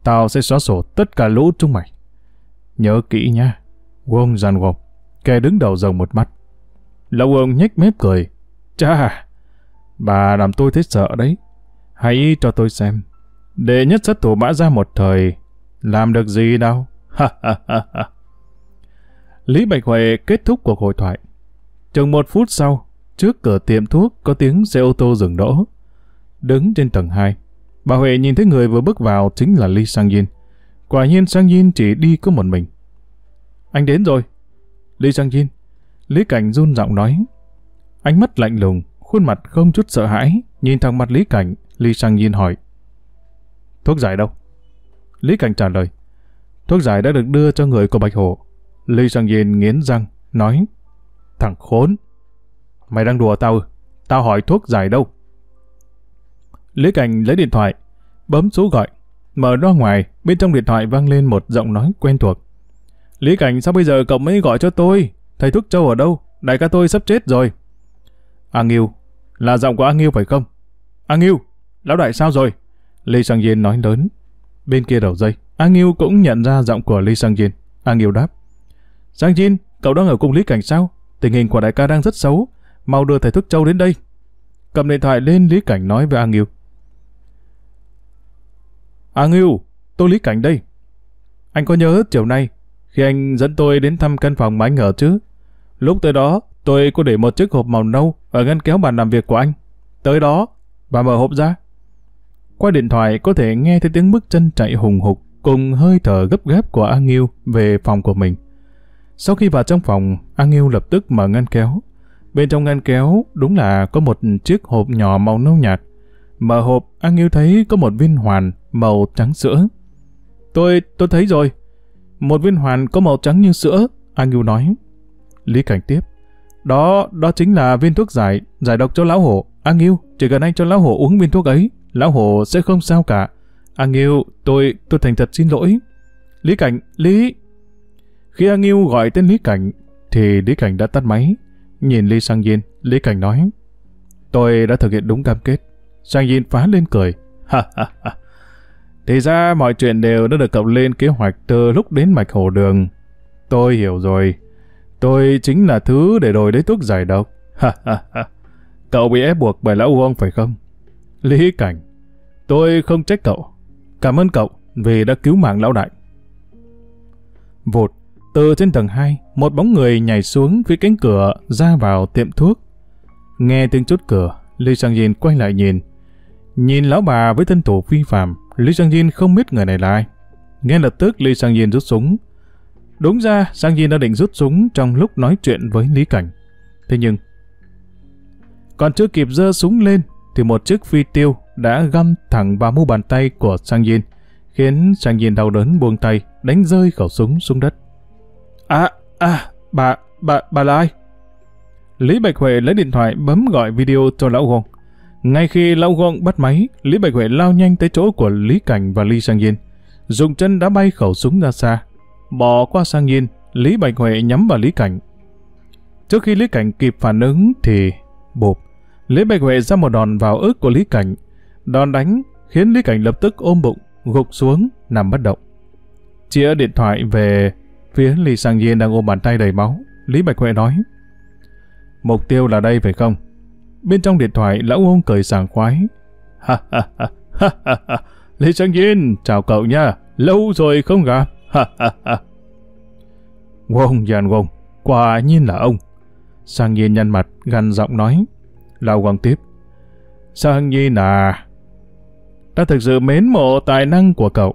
tao sẽ xóa sổ tất cả lũ chúng mày. Nhớ kỹ nha, Wong giàn Wong, kẻ đứng đầu rồng một mắt. Lão Wong nhếch mép cười. Chà, bà làm tôi thấy sợ đấy. Hãy cho tôi xem. Đệ nhất sát thủ mã ra một thời, làm được gì đâu. Lý Bạch Huệ kết thúc cuộc hội thoại. Chừng một phút sau, Trước cửa tiệm thuốc có tiếng xe ô tô dừng đỗ. Đứng trên tầng 2, bà Huệ nhìn thấy người vừa bước vào chính là Lee Sang Yin. Quả nhiên Sang Yin chỉ đi có một mình. Anh đến rồi. Lee Sang Yin. Lý Cảnh run giọng nói. Ánh mắt lạnh lùng, khuôn mặt không chút sợ hãi, nhìn thẳng mặt Lý Cảnh, Lee Sang Yin hỏi. Thuốc giải đâu? Lý Cảnh trả lời. Thuốc giải đã được đưa cho người của Bạch Hổ. Lee Sang Yin nghiến răng, nói. Thằng khốn! Mày đang đùa tao ư? Tao hỏi thuốc giải đâu. Lý Cảnh lấy điện thoại, bấm số gọi. Mở ra ngoài, bên trong điện thoại vang lên một giọng nói quen thuộc. Lý Cảnh sao bây giờ cậu mới gọi cho tôi? Thầy thuốc châu ở đâu? Đại ca tôi sắp chết rồi. A Nghiêu, là giọng của A Nghiêu phải không? A Nghiêu, lão đại sao rồi? Lê Sang Diên nói lớn. Bên kia đầu dây, A Nghiêu cũng nhận ra giọng của Lê Sang Diên. A Nghiêu đáp. Sang Diên, cậu đang ở cùng Lý Cảnh sao? Tình hình của đại ca đang rất xấu mau đưa thầy Thức Châu đến đây. Cầm điện thoại lên Lý Cảnh nói với A Nghiêu. A Nghiêu, tôi Lý Cảnh đây. Anh có nhớ chiều nay, khi anh dẫn tôi đến thăm căn phòng mà anh ở chứ? Lúc tới đó, tôi có để một chiếc hộp màu nâu ở ngăn kéo bàn làm việc của anh. Tới đó, bà mở hộp ra. Qua điện thoại có thể nghe thấy tiếng bước chân chạy hùng hục cùng hơi thở gấp gáp của A Nghiêu về phòng của mình. Sau khi vào trong phòng, A Nghiêu lập tức mở ngăn kéo, Bên trong ngăn kéo đúng là có một chiếc hộp nhỏ màu nâu nhạt. Mở hộp, anh yêu thấy có một viên hoàn màu trắng sữa. Tôi, tôi thấy rồi. Một viên hoàn có màu trắng như sữa, anh yêu nói. Lý Cảnh tiếp. Đó, đó chính là viên thuốc giải, giải độc cho lão hổ. Anh yêu, chỉ cần anh cho lão hổ uống viên thuốc ấy, lão hổ sẽ không sao cả. Anh yêu, tôi, tôi thành thật xin lỗi. Lý Cảnh, Lý... Khi anh Yêu gọi tên Lý Cảnh, thì Lý Cảnh đã tắt máy. Nhìn Lý Sang Yin, Lý Cảnh nói, tôi đã thực hiện đúng cam kết. Sang Yin phá lên cười. Ha ha ha. Thì ra mọi chuyện đều đã được cậu lên kế hoạch từ lúc đến mạch hồ đường. Tôi hiểu rồi. Tôi chính là thứ để đổi lấy thuốc giải độc. Ha ha ha. Cậu bị ép buộc bởi lão ông phải không? Lý Cảnh, tôi không trách cậu. Cảm ơn cậu vì đã cứu mạng lão đại. Vột, từ trên tầng 2, một bóng người nhảy xuống phía cánh cửa ra vào tiệm thuốc. Nghe tiếng chốt cửa, Lý Sang Jin quay lại nhìn. Nhìn lão bà với thân thủ vi phạm, Lý Sang Jin không biết người này là ai. Ngay lập tức Lý Sang Jin rút súng. Đúng ra, Sang Jin đã định rút súng trong lúc nói chuyện với Lý Cảnh. Thế nhưng, còn chưa kịp giơ súng lên, thì một chiếc phi tiêu đã găm thẳng vào mu bàn tay của Sang Jin, khiến Sang Jin đau đớn buông tay, đánh rơi khẩu súng xuống đất. À, à, bà, bà, bà là ai? Lý Bạch Huệ lấy điện thoại bấm gọi video cho lão gông. Ngay khi lão gông bắt máy, Lý Bạch Huệ lao nhanh tới chỗ của Lý Cảnh và Lý Sang Yên. Dùng chân đã bay khẩu súng ra xa. Bỏ qua Sang Yên, Lý Bạch Huệ nhắm vào Lý Cảnh. Trước khi Lý Cảnh kịp phản ứng thì... Bộp! Lý Bạch Huệ ra một đòn vào ức của Lý Cảnh. Đòn đánh khiến Lý Cảnh lập tức ôm bụng, gục xuống, nằm bất động. Chia điện thoại về Phía Lý Sang Nhiên đang ôm bàn tay đầy máu. Lý Bạch Huệ nói. Mục tiêu là đây phải không? Bên trong điện thoại, lão ông cười sảng khoái. Ha ha ha, ha ha Lý Sang Nhiên, chào cậu nha. Lâu rồi không gặp. Ha ha ha. Wong Yan Wong, quả nhiên là ông. Sang Nhiên nhăn mặt, gằn giọng nói. Lão Quang tiếp. Sang Nhiên à, ta thực sự mến mộ tài năng của cậu.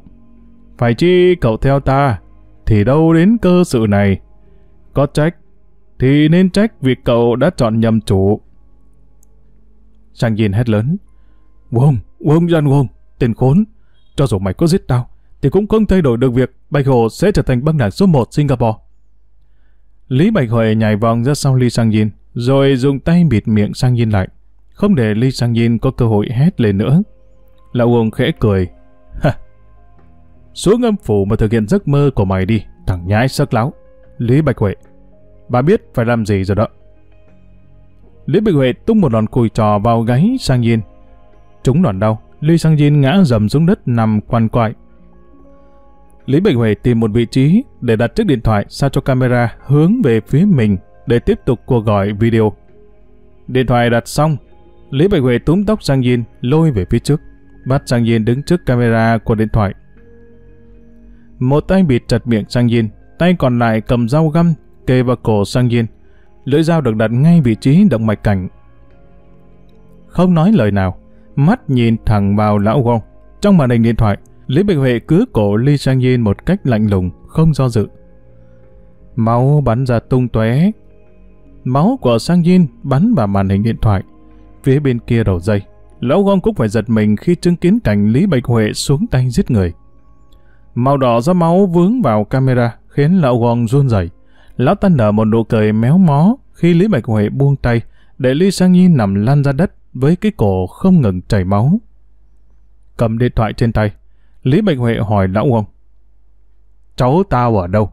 Phải chi cậu theo ta, thì đâu đến cơ sự này. Có trách, thì nên trách việc cậu đã chọn nhầm chủ. Sang Yin hét lớn. Wong, Wong Jan Wong, tên khốn. Cho dù mày có giết tao, thì cũng không thay đổi được việc Bạch Hồ sẽ trở thành băng đảng số 1 Singapore. Lý Bạch Huệ nhảy vòng ra sau Lý Sang Yin, rồi dùng tay bịt miệng Sang Yin lại, không để Lý Sang Yin có cơ hội hét lên nữa. Lão uông khẽ cười. Ha, xuống âm phủ mà thực hiện giấc mơ của mày đi, thằng nhãi sớt láo. Lý Bạch Huệ, bà biết phải làm gì rồi đó. Lý Bạch Huệ tung một đòn cùi trò vào gáy Sang Yin. Trúng đòn đau, Lý Sang Yin ngã dầm xuống đất nằm quằn quại. Lý Bạch Huệ tìm một vị trí để đặt chiếc điện thoại sao cho camera hướng về phía mình để tiếp tục cuộc gọi video. Điện thoại đặt xong, Lý Bạch Huệ túm tóc Sang Yin lôi về phía trước. Bắt Sang Yin đứng trước camera của điện thoại một tay bịt chặt miệng Sang Yin, tay còn lại cầm dao găm kề vào cổ Sang Yin. Lưỡi dao được đặt ngay vị trí động mạch cảnh. Không nói lời nào, mắt nhìn thẳng vào lão Wong. Trong màn hình điện thoại, Lý Bình Huệ cứ cổ Lee Sang Yin một cách lạnh lùng, không do dự. Máu bắn ra tung tóe. Máu của Sang Yin bắn vào màn hình điện thoại. Phía bên kia đầu dây, lão Wong cũng phải giật mình khi chứng kiến cảnh Lý Bạch Huệ xuống tay giết người. Màu đỏ do máu vướng vào camera khiến lão Wong run rẩy. Lão ta nở một nụ cười méo mó khi Lý Bạch Huệ buông tay để Lý Sang Nhi nằm lăn ra đất với cái cổ không ngừng chảy máu. Cầm điện thoại trên tay, Lý Bạch Huệ hỏi lão Wong Cháu tao ở đâu?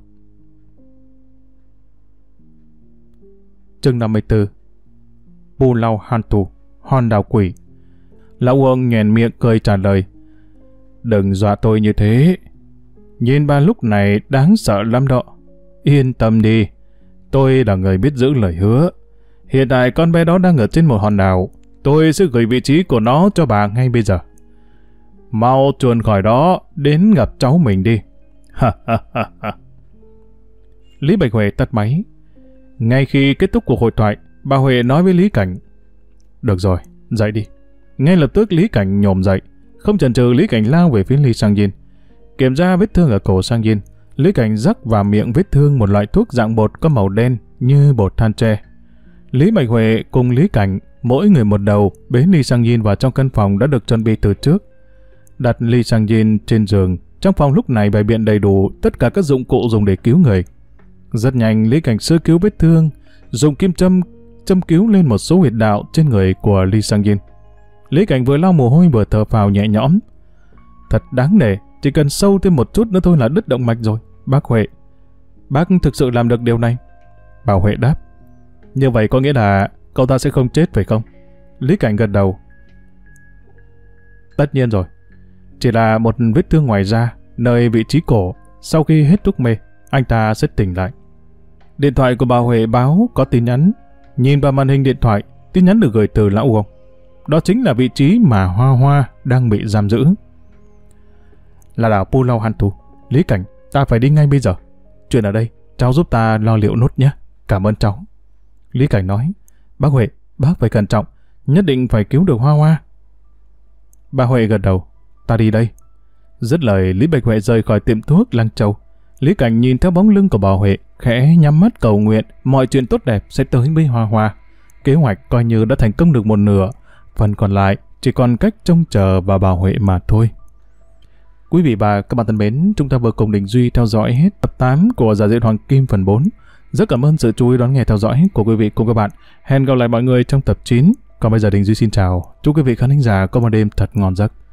chương 54 Bù lao hàn tù, hòn đào quỷ. Lão Wong nhèn miệng cười trả lời Đừng dọa tôi như thế, Nhìn bà lúc này đáng sợ lắm đó. Yên tâm đi. Tôi là người biết giữ lời hứa. Hiện tại con bé đó đang ở trên một hòn đảo. Tôi sẽ gửi vị trí của nó cho bà ngay bây giờ. Mau chuồn khỏi đó, đến gặp cháu mình đi. Lý Bạch Huệ tắt máy. Ngay khi kết thúc cuộc hội thoại, bà Huệ nói với Lý Cảnh. Được rồi, dậy đi. Ngay lập tức Lý Cảnh nhổm dậy. Không chần chừ Lý Cảnh lao về phía Lý Sang Yin. Kiểm tra vết thương ở cổ sang Yin, Lý Cảnh rắc vào miệng vết thương một loại thuốc dạng bột có màu đen như bột than tre. Lý Bạch Huệ cùng Lý Cảnh, mỗi người một đầu, bế Ly Sang Yin vào trong căn phòng đã được chuẩn bị từ trước. Đặt Ly Sang Yin trên giường, trong phòng lúc này bày biện đầy đủ tất cả các dụng cụ dùng để cứu người. Rất nhanh Lý Cảnh sơ cứu vết thương, dùng kim châm châm cứu lên một số huyệt đạo trên người của Ly Sang Yin. Lý Cảnh vừa lau mồ hôi vừa thở phào nhẹ nhõm. Thật đáng nể, chỉ cần sâu thêm một chút nữa thôi là đứt động mạch rồi. Bác Huệ, bác thực sự làm được điều này. Bảo Huệ đáp. Như vậy có nghĩa là cậu ta sẽ không chết phải không? Lý Cảnh gật đầu. Tất nhiên rồi. Chỉ là một vết thương ngoài da, nơi vị trí cổ. Sau khi hết thuốc mê, anh ta sẽ tỉnh lại. Điện thoại của bà Huệ báo có tin nhắn. Nhìn vào màn hình điện thoại, tin nhắn được gửi từ Lão Uông. Đó chính là vị trí mà Hoa Hoa đang bị giam giữ là đảo Pulau Hantu. Lý Cảnh, ta phải đi ngay bây giờ. Chuyện ở đây, cháu giúp ta lo liệu nốt nhé. Cảm ơn cháu. Lý Cảnh nói, bác Huệ, bác phải cẩn trọng, nhất định phải cứu được Hoa Hoa. Bà Huệ gật đầu, ta đi đây. Dứt lời, Lý Bạch Huệ rời khỏi tiệm thuốc Lăng Châu. Lý Cảnh nhìn theo bóng lưng của bà Huệ, khẽ nhắm mắt cầu nguyện mọi chuyện tốt đẹp sẽ tới với Hoa Hoa. Kế hoạch coi như đã thành công được một nửa, phần còn lại chỉ còn cách trông chờ và bà Huệ mà thôi. Quý vị và các bạn thân mến, chúng ta vừa cùng Đình Duy theo dõi hết tập 8 của Giả diện Hoàng Kim phần 4. Rất cảm ơn sự chú ý đón nghe theo dõi của quý vị cùng các bạn. Hẹn gặp lại mọi người trong tập 9. Còn bây giờ Đình Duy xin chào. Chúc quý vị khán giả có một đêm thật ngon giấc.